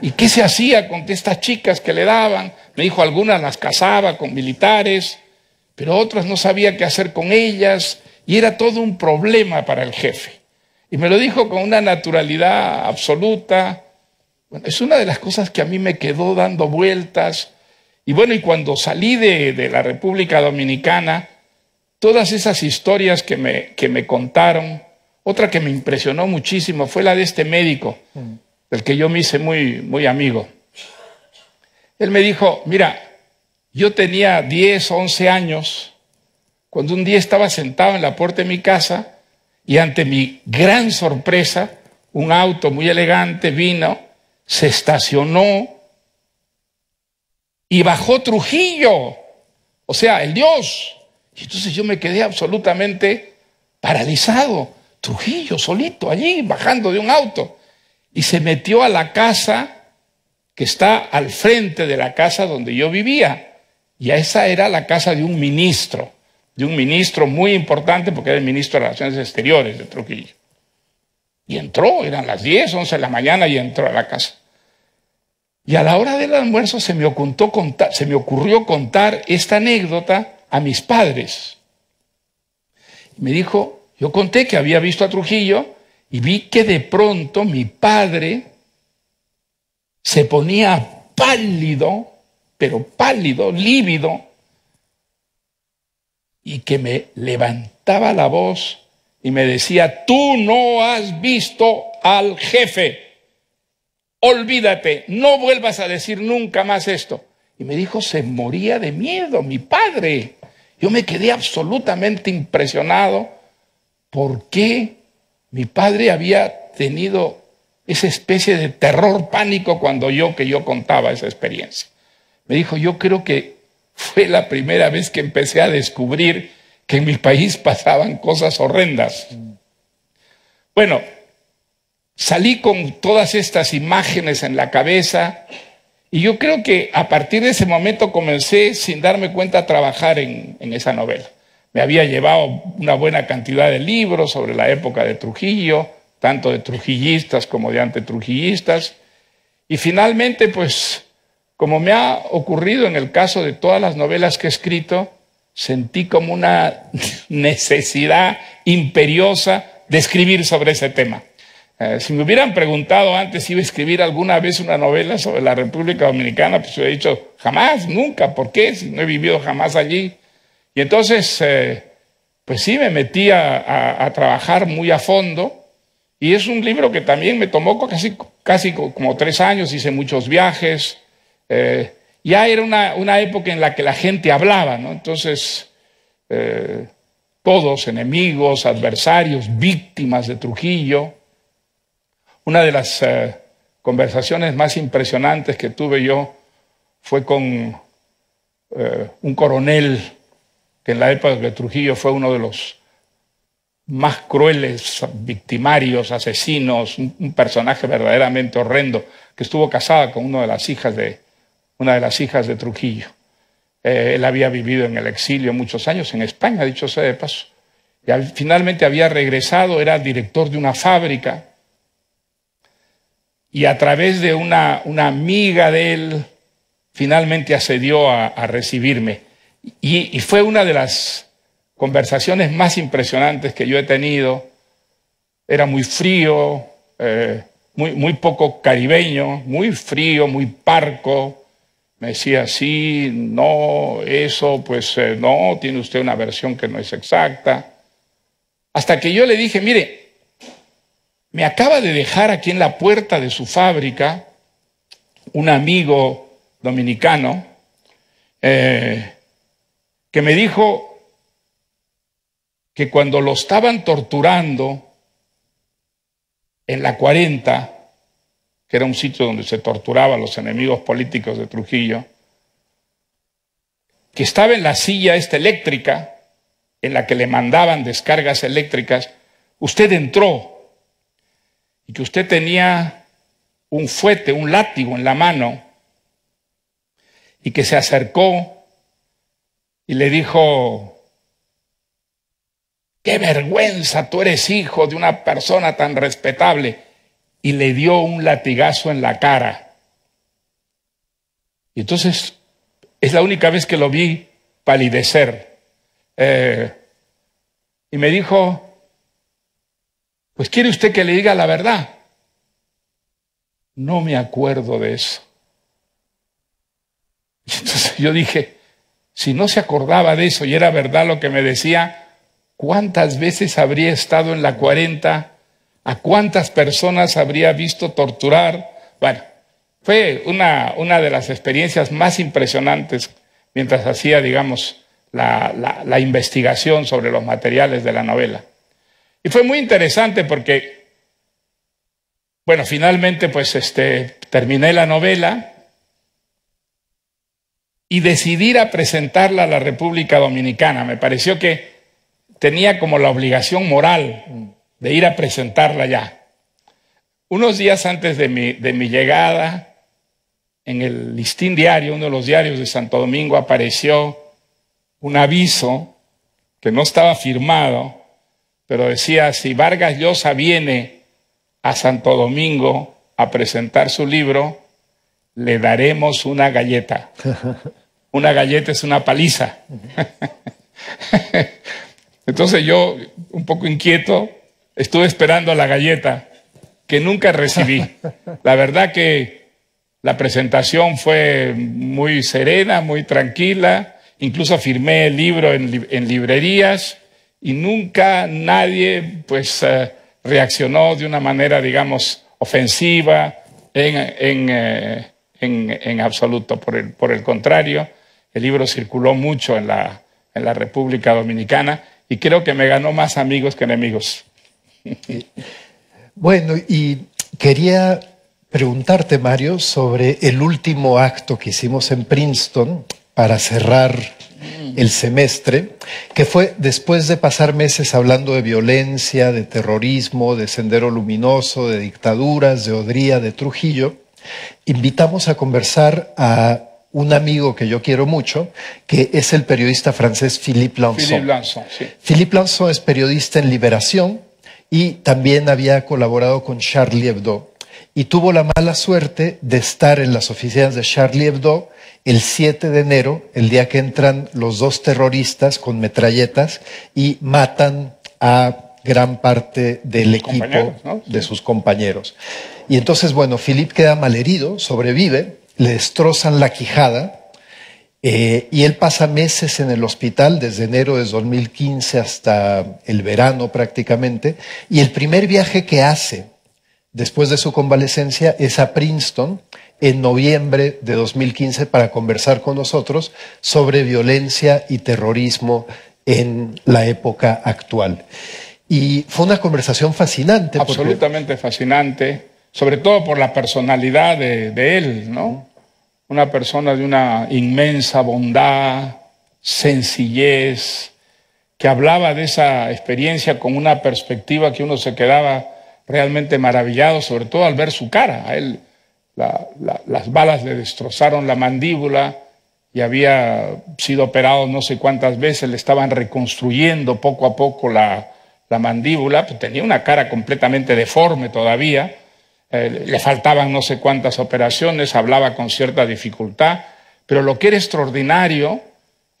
¿Y qué se hacía con estas chicas que le daban? Me dijo, algunas las casaba con militares, pero otras no sabía qué hacer con ellas. Y era todo un problema para el jefe. Y me lo dijo con una naturalidad absoluta es una de las cosas que a mí me quedó dando vueltas. Y bueno, y cuando salí de, la República Dominicana, todas esas historias que me, que me contaron, otra que me impresionó muchísimo fue la de este médico, mm. del que yo me hice muy, muy amigo. Él me dijo, mira, yo tenía 10, 11 años, cuando un día estaba sentado en la puerta de mi casa y ante mi gran sorpresa, un auto muy elegante vino se estacionó y bajó Trujillo, o sea, el Dios. Y entonces yo me quedé absolutamente paralizado. Trujillo solito allí, bajando de un auto. Y se metió a la casa que está al frente de la casa donde yo vivía. Y esa era la casa de un ministro, de un ministro muy importante porque era el ministro de Relaciones Exteriores de Trujillo. Y entró, eran las 10, 11 de la mañana y entró a la casa. Y a la hora del almuerzo se me, se me ocurrió contar esta anécdota a mis padres. Me dijo, yo conté que había visto a Trujillo y vi que de pronto mi padre se ponía pálido, pero pálido, lívido, y que me levantaba la voz y me decía, tú no has visto al jefe olvídate, no vuelvas a decir nunca más esto. Y me dijo, se moría de miedo, mi padre. Yo me quedé absolutamente impresionado por mi padre había tenido esa especie de terror pánico cuando yo que yo contaba esa experiencia. Me dijo, yo creo que fue la primera vez que empecé a descubrir que en mi país pasaban cosas horrendas. Bueno, Salí con todas estas imágenes en la cabeza y yo creo que a partir de ese momento comencé sin darme cuenta a trabajar en, esa novela. Me había llevado una buena cantidad de libros sobre la época de Trujillo, tanto de trujillistas como de antetrujillistas. Y finalmente, pues, como me ha ocurrido en el caso de todas las novelas que he escrito, sentí como una *laughs* necesidad imperiosa de escribir sobre ese tema. Eh, si me hubieran preguntado antes si iba a escribir alguna vez una novela sobre la República Dominicana, pues hubiera dicho, jamás, nunca, ¿por qué? Si no he vivido jamás allí. Y entonces, eh, pues sí, me metí a, trabajar muy a fondo. Y es un libro que también me tomó casi, casi como tres años, hice muchos viajes. Eh, ya era una, una, época en la que la gente hablaba, ¿no? Entonces, todos, enemigos, adversarios, víctimas de Trujillo una de las eh, conversaciones más impresionantes que tuve yo fue con eh, un coronel que en la época de Trujillo fue uno de los más crueles, victimarios, asesinos, un, personaje verdaderamente horrendo, que estuvo casada con una de las hijas de, una de, las hijas de Trujillo. Eh, él había vivido en el exilio muchos años, en España, dicho sea de paso. Y finalmente había regresado, era director de una fábrica y a través de una, amiga de él, finalmente accedió a, recibirme. Y, fue una de las conversaciones más impresionantes que yo he tenido. Era muy frío, eh, muy, muy poco caribeño, muy frío, muy parco. Me decía, sí, no, eso, pues eh, no, tiene usted una versión que no es exacta. Hasta que yo le dije, mire, me acaba de dejar aquí en la puerta de su fábrica un amigo dominicano eh, que me dijo que cuando lo estaban torturando en la 40, que era un sitio donde se torturaba a los enemigos políticos de Trujillo, que estaba en la silla esta eléctrica, en la que le mandaban descargas eléctricas, usted entró y que usted tenía un fuete, un látigo en la mano, y que se acercó y le dijo, qué vergüenza, tú eres hijo de una persona tan respetable, y le dio un latigazo en la cara. Y entonces es la única vez que lo vi palidecer. Eh, y me dijo, pues quiere usted que le diga la verdad. No me acuerdo de eso. *laughs* Entonces yo dije, si no se acordaba de eso y era verdad lo que me decía, ¿cuántas veces habría estado en la 40? ¿A cuántas personas habría visto torturar? Bueno, fue una, una de las experiencias más impresionantes mientras hacía, digamos, la investigación sobre los materiales de la novela. Y fue muy interesante porque, bueno, finalmente pues este, terminé la novela y decidí a presentarla a la República Dominicana. Me pareció que tenía como la obligación moral de ir a presentarla ya. Unos días antes de mi, de mi llegada, en el listín diario, uno de los diarios de Santo Domingo, apareció un aviso que no estaba firmado pero decía, si Vargas Llosa viene a Santo Domingo a presentar su libro, le daremos una galleta. *laughs* Una galleta es una paliza. *laughs* Entonces yo, un poco inquieto, estuve esperando la galleta que nunca recibí. *laughs* La verdad que la presentación fue muy serena, muy tranquila, incluso firmé el libro en, en librerías y nunca nadie pues eh, reaccionó de una manera, digamos, ofensiva en, eh, absoluto. Por el, contrario, el libro circuló mucho en la, en la República Dominicana y creo que me ganó más amigos que enemigos. *laughs* Bueno, y quería preguntarte, Mario, sobre el último acto que hicimos en Princeton para cerrar el semestre, que fue después de pasar meses hablando de violencia, de terrorismo, de sendero luminoso, de dictaduras, de Odría, de Trujillo, invitamos a conversar a un amigo que yo quiero mucho, que es el periodista francés Philippe Lanson. Philippe Lanson, sí. Philippe Lanson es periodista en Liberación y también había colaborado con Charlie Hebdo y tuvo la mala suerte de estar en las oficinas de Charlie Hebdo el 7 de enero, el día que entran los dos terroristas con metralletas y matan a gran parte del equipo de sus compañeros. Y entonces, bueno, Philip queda malherido, sobrevive, le destrozan la quijada eh, y él pasa meses en el hospital desde enero de 2015 hasta el verano prácticamente. Y el primer viaje que hace después de su convalecencia es a Princeton en noviembre de 2015 para conversar con nosotros sobre violencia y terrorismo en la época actual. Y fue una conversación fascinante. Absolutamente fascinante, sobre todo por la personalidad de él, ¿no? Una persona de una inmensa bondad, sencillez, que hablaba de esa experiencia con una perspectiva que uno se quedaba realmente maravillado, sobre todo al ver su cara. A él las balas le destrozaron la mandíbula y había sido operado no sé cuántas veces, le estaban reconstruyendo poco a poco la, mandíbula, pues tenía una cara completamente deforme todavía, eh, le faltaban no sé cuántas operaciones, hablaba con cierta dificultad, pero lo que era extraordinario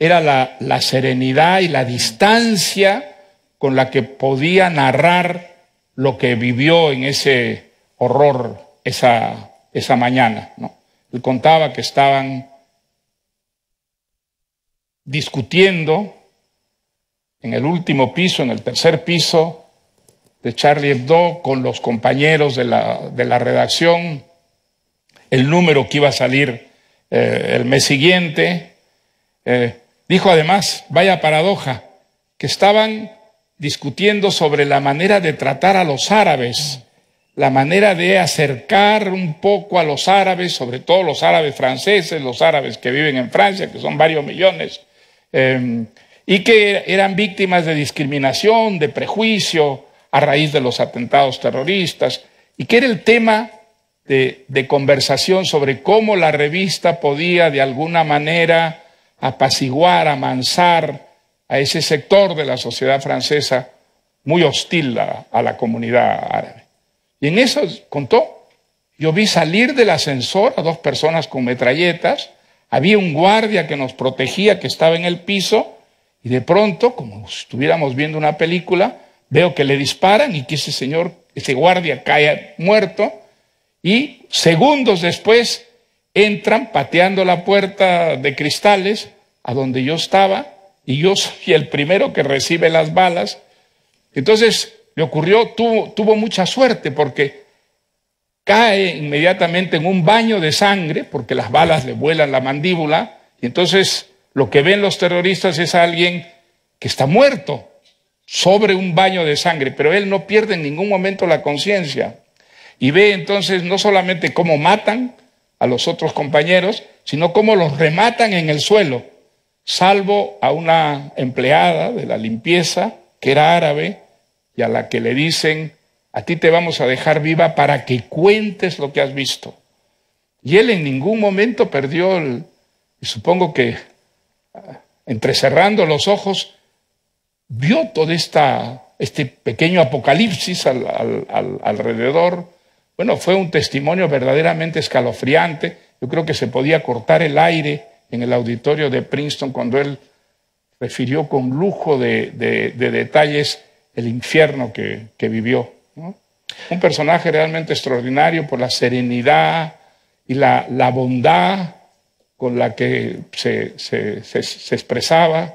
era la serenidad y la distancia con la que podía narrar lo que vivió en ese horror, esa esa mañana. ¿no? Él contaba que estaban discutiendo en el último piso, en el tercer piso de Charlie Hebdo, con los compañeros de la, redacción, el número que iba a salir eh, el mes siguiente. Eh, dijo además, vaya paradoja, que estaban discutiendo sobre la manera de tratar a los árabes la manera de acercar un poco a los árabes, sobre todo los árabes franceses, los árabes que viven en Francia, que son varios millones, em, y que eran víctimas de discriminación, de prejuicio a raíz de los atentados terroristas, y que era el tema de, conversación sobre cómo la revista podía de alguna manera apaciguar, amansar a ese sector de la sociedad francesa muy hostil a la comunidad árabe. Y en eso contó, yo vi salir del ascensor a dos personas con metralletas, había un guardia que nos protegía, que estaba en el piso, y de pronto, como estuviéramos viendo una película, veo que le disparan y que ese señor, ese guardia cae muerto, y segundos después entran pateando la puerta de cristales a donde yo estaba, y yo soy el primero que recibe las balas. Entonces, le ocurrió, tuvo, mucha suerte porque cae inmediatamente en un baño de sangre porque las balas le vuelan la mandíbula y entonces lo que ven los terroristas es a alguien que está muerto sobre un baño de sangre, pero él no pierde en ningún momento la conciencia y ve entonces no solamente cómo matan a los otros compañeros, sino cómo los rematan en el suelo, salvo a una empleada de la limpieza que era árabe y a la que le dicen, a ti te vamos a dejar viva para que cuentes lo que has visto. Y él en ningún momento perdió el, y supongo que ah, entrecerrando los ojos, vio todo esta, este pequeño apocalipsis al, alrededor. Bueno, fue un testimonio verdaderamente escalofriante. Yo creo que se podía cortar el aire en el auditorio de Princeton cuando él refirió con lujo de detalles el infierno que, vivió. Un personaje realmente extraordinario por la serenidad y la, bondad con la que se, expresaba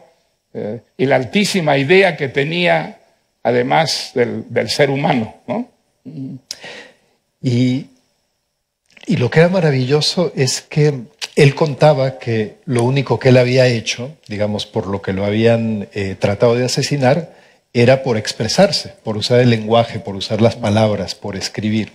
eh, y la altísima idea que tenía además del, ser humano. Y, lo que era maravilloso es que él contaba que lo único que él había hecho, digamos, por lo que lo habían eh, tratado de asesinar, era por expresarse, por usar el lenguaje, por usar las palabras, por escribir.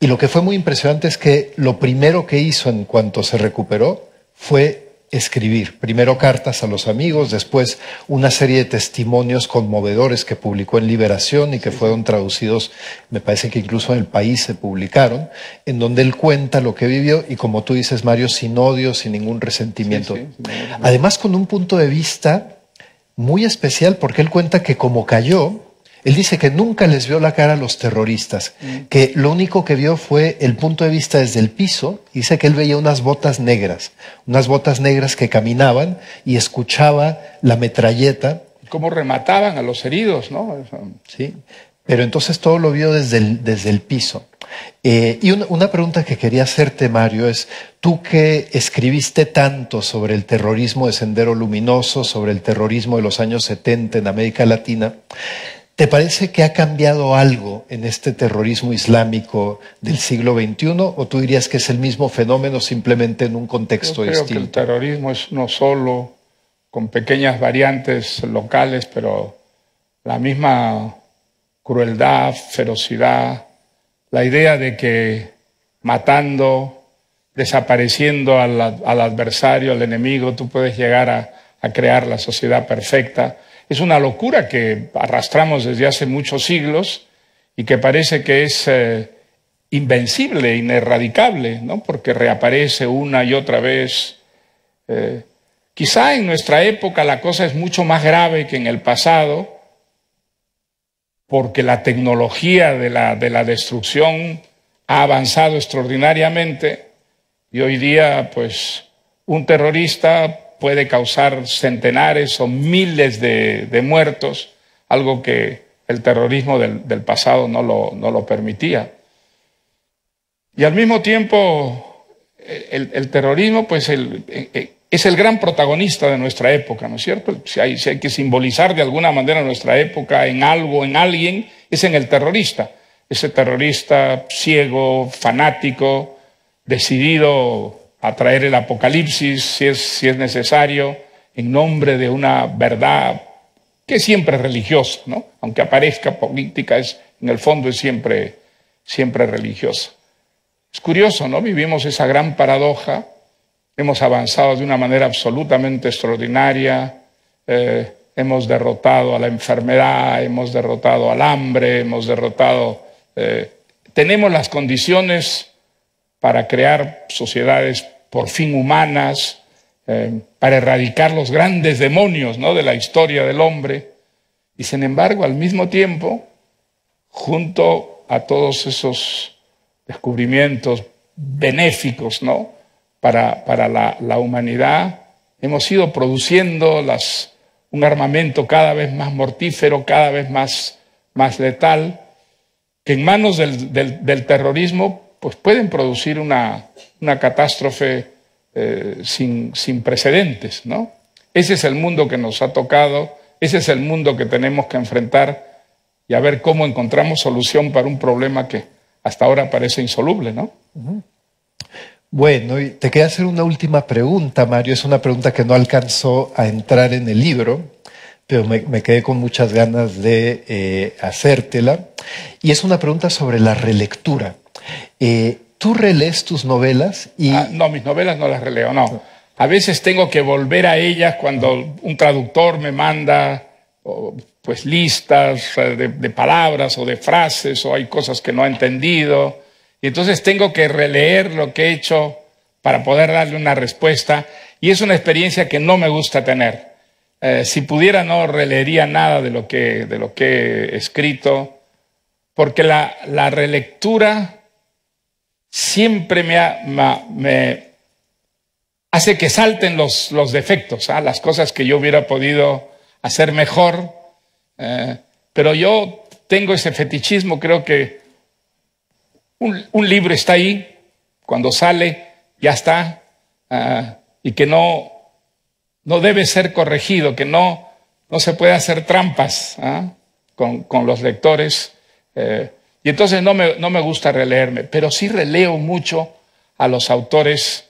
Y lo que fue muy impresionante es que lo primero que hizo en cuanto se recuperó fue escribir. Primero cartas a los amigos, después una serie de testimonios conmovedores que publicó en Liberación y que fueron traducidos, me parece que incluso en el país se publicaron, en donde él cuenta lo que vivió y como tú dices, Mario, sin odio, sin ningún resentimiento. Además, con un punto de vista muy especial porque él cuenta que como cayó, él dice que nunca les vio la cara a los terroristas, mm. que lo único que vio fue el punto de vista desde el piso. Dice que él veía unas botas negras, unas botas negras que caminaban y escuchaba la metralleta. Cómo remataban a los heridos, ¿no? Sí, pero entonces todo lo vio desde desde el piso. Eh, y una pregunta que quería hacerte, Mario, es, tú que escribiste tanto sobre el terrorismo de Sendero Luminoso, sobre el terrorismo de los años 70 en América Latina, ¿te parece que ha cambiado algo en este terrorismo islámico del siglo XXI o tú dirías que es el mismo fenómeno simplemente en un contexto distinto? el terrorismo es no solo con pequeñas variantes locales, pero la misma crueldad, ferocidad, la idea de que matando, desapareciendo al, adversario, al enemigo, tú puedes llegar a, crear la sociedad perfecta. Es una locura que arrastramos desde hace muchos siglos y que parece que es eh, invencible, inerradicable, ¿no? porque reaparece una y otra vez. Eh, quizá en nuestra época la cosa es mucho más grave que en el pasado, porque la tecnología de la, destrucción ha avanzado extraordinariamente y hoy día, pues, un terrorista puede causar centenares o miles de, muertos, algo que el terrorismo del, pasado no lo, no lo, permitía. Y al mismo tiempo, el, el terrorismo, pues, el, el, eh, eh, es el gran protagonista de nuestra época, ¿no es cierto? Si hay, que simbolizar de alguna manera nuestra época en algo, en alguien, es en el terrorista. Ese terrorista ciego, fanático, decidido a traer el apocalipsis si es, necesario, en nombre de una verdad que es siempre religiosa, ¿no? Aunque aparezca política, en el fondo es siempre, siempre religiosa. Es curioso, ¿no? Vivimos esa gran paradoja hemos avanzado de una manera absolutamente extraordinaria, eh, hemos derrotado a la enfermedad, hemos derrotado al hambre, hemos derrotado... Eh, tenemos las condiciones para crear sociedades por fin humanas, eh, para erradicar los grandes demonios ¿no? de la historia del hombre. Y sin embargo, al mismo tiempo, junto a todos esos descubrimientos benéficos, ¿no? para, la, humanidad. Hemos ido produciendo un armamento cada vez más mortífero, cada vez más, más letal, que en manos del, terrorismo pues pueden producir una, catástrofe eh, sin, sin precedentes. ¿no? Ese es el mundo que nos ha tocado, ese es el mundo que tenemos que enfrentar y a ver cómo encontramos solución para un problema que hasta ahora parece insoluble, ¿no? Bueno, y te quería hacer una última pregunta, Mario. Es una pregunta que no alcanzó a entrar en el libro, pero me, quedé con muchas ganas de eh, hacértela. Y es una pregunta sobre la relectura. Eh, ¿Tú relees tus novelas? Ah, no, mis novelas no las releo, no. A veces tengo que volver a ellas cuando un traductor me manda pues listas eh, de, de palabras o de frases o hay cosas que no he entendido y entonces tengo que releer lo que he hecho para poder darle una respuesta. Y es una experiencia que no me gusta tener. Eh, si pudiera no releería nada de lo que, de lo que he escrito, porque la, relectura siempre me, hace que salten los, los defectos, ¿ah? las cosas que yo hubiera podido hacer mejor. Eh, pero yo tengo ese fetichismo, creo que un, libro está ahí, cuando sale, ya está, ah, y que no, no debe ser corregido, que no, no se puede hacer trampas ah, con, los lectores. Eh, y entonces no me, no me, gusta releerme, pero sí releo mucho a los autores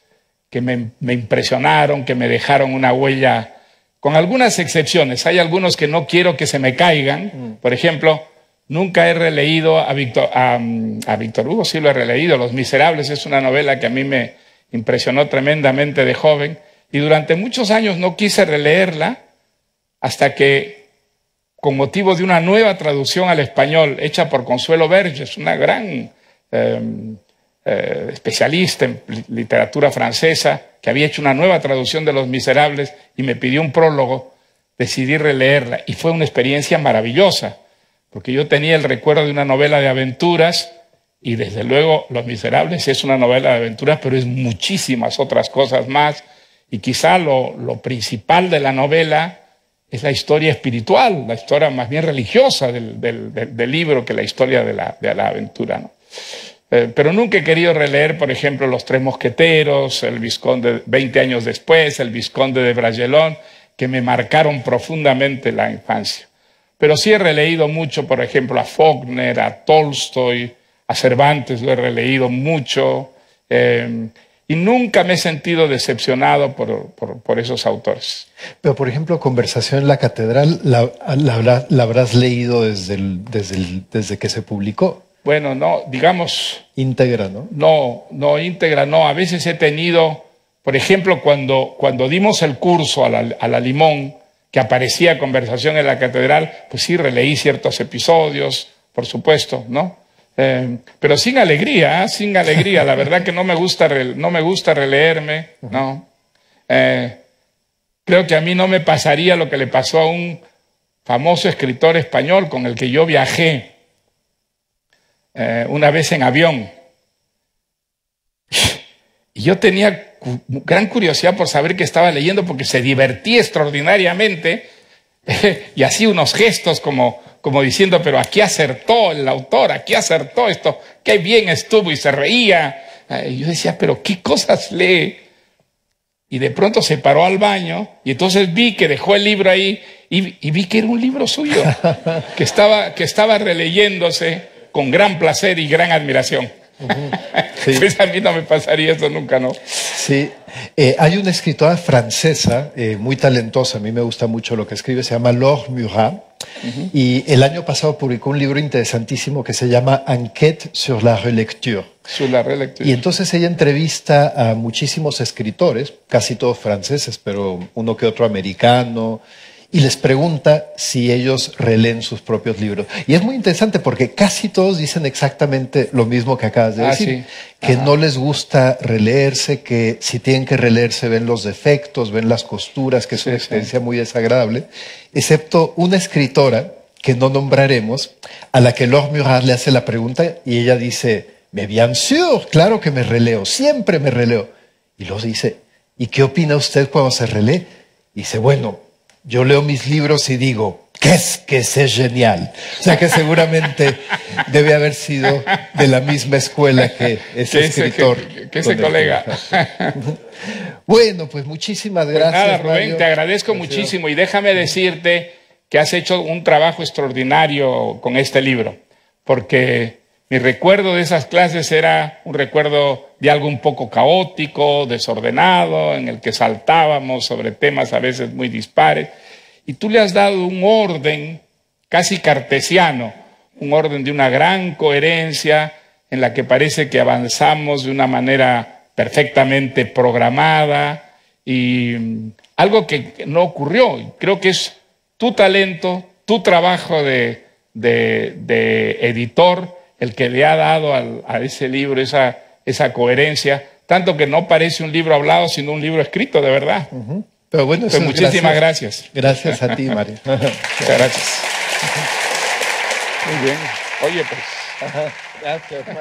que me, impresionaron, que me dejaron una huella, con algunas excepciones. Hay algunos que no quiero que se me caigan. Mm. Por ejemplo, Nunca he releído a Víctor, mm, Hugo, sí lo he releído. Los Miserables es una novela que a mí me impresionó tremendamente de joven y durante muchos años no quise releerla hasta que, con motivo de una nueva traducción al español hecha por Consuelo Verges, una gran em, eh, especialista en literatura francesa, que había hecho una nueva traducción de Los Miserables y me pidió un prólogo, decidí releerla y fue una experiencia maravillosa porque yo tenía el recuerdo de una novela de aventuras y desde luego Los Miserables es una novela de aventuras, pero es muchísimas otras cosas más y quizá lo, principal de la novela es la historia espiritual, la historia más bien religiosa del, libro que la historia de la, de la aventura. Eh, pero nunca he querido releer, por ejemplo, Los Tres Mosqueteros, El Visconde, 20 años después, El Visconde de Bragelón, que me marcaron profundamente la infancia. Pero sí he releído mucho, por ejemplo, a Faulkner, a Tolstoy, a Cervantes lo he releído mucho. Eh, y nunca me he sentido decepcionado por, esos autores. Pero, por ejemplo, Conversación en la Catedral, ¿la, habrás leído desde, desde, desde que se publicó? Bueno, no, digamos... Íntegra, ¿no? No, no, íntegra, no. A veces he tenido, por ejemplo, cuando, cuando dimos el curso a la, a la Limón, que aparecía conversación en la catedral, pues sí releí ciertos episodios, por supuesto, ¿no? Eh, pero sin alegría, ¿ah? sin alegría. La verdad que no me gusta, no me gusta releerme, ¿no? Eh, creo que a mí no me pasaría lo que le pasó a un famoso escritor español con el que yo viajé eh, una vez en avión. Y yo tenía gran curiosidad por saber qué estaba leyendo porque se divertía extraordinariamente *laughs* y hacía unos gestos como, como diciendo, pero aquí acertó el autor, aquí acertó esto, qué bien estuvo y se reía. Eh, y yo decía, pero ¿qué cosas lee? Y de pronto se paró al baño y entonces vi que dejó el libro ahí y, y vi que era un libro suyo, *laughs* que estaba, que estaba releyéndose con gran placer y gran admiración. *laughs* pues a mí no me pasaría eso nunca, ¿no? Sí. Eh, hay una escritora francesa eh, muy talentosa, a mí me gusta mucho lo que escribe, se llama Laure Murat. Y el año pasado publicó un libro interesantísimo que se llama Enquête sur la relecture. Sur la relecture. Y entonces ella entrevista a muchísimos escritores, casi todos franceses, pero uno que otro americano, y les pregunta si ellos releen sus propios libros. Y es muy interesante porque casi todos dicen exactamente lo mismo que acabas de ah, decir, que no les gusta releerse, que si tienen que releerse ven los defectos, ven las costuras, que es una experiencia muy desagradable, excepto una escritora que no nombraremos, a la que Lord Murat le hace la pregunta y ella dice, me bien sûr, claro que me releo, siempre me releo. Y los dice, ¿y qué opina usted cuando se relee? Y dice, bueno, yo leo mis libros y digo, ¡qué es que es genial. O sea que seguramente debe haber sido de la misma escuela que ese escritor. que, ese colega. bueno, pues muchísimas pues gracias. nada, Rubén, te agradezco muchísimo y déjame decirte que has hecho un trabajo extraordinario con este libro, porque mi recuerdo de esas clases era un recuerdo de algo un poco caótico, desordenado, en el que saltábamos sobre temas a veces muy dispares. Y tú le has dado un orden casi cartesiano, un orden de una gran coherencia en la que parece que avanzamos de una manera perfectamente programada y mm, algo que no ocurrió. Creo que es tu talento, tu trabajo de, de, de editor el que le ha dado a ese libro esa, esa coherencia, tanto que no parece un libro hablado, sino un libro escrito de verdad. Pero bueno, pues muchísimas gracias. Gracias, a ti, Mario. *laughs* Muchas gracias. Muy bien. Oye, pues. Gracias,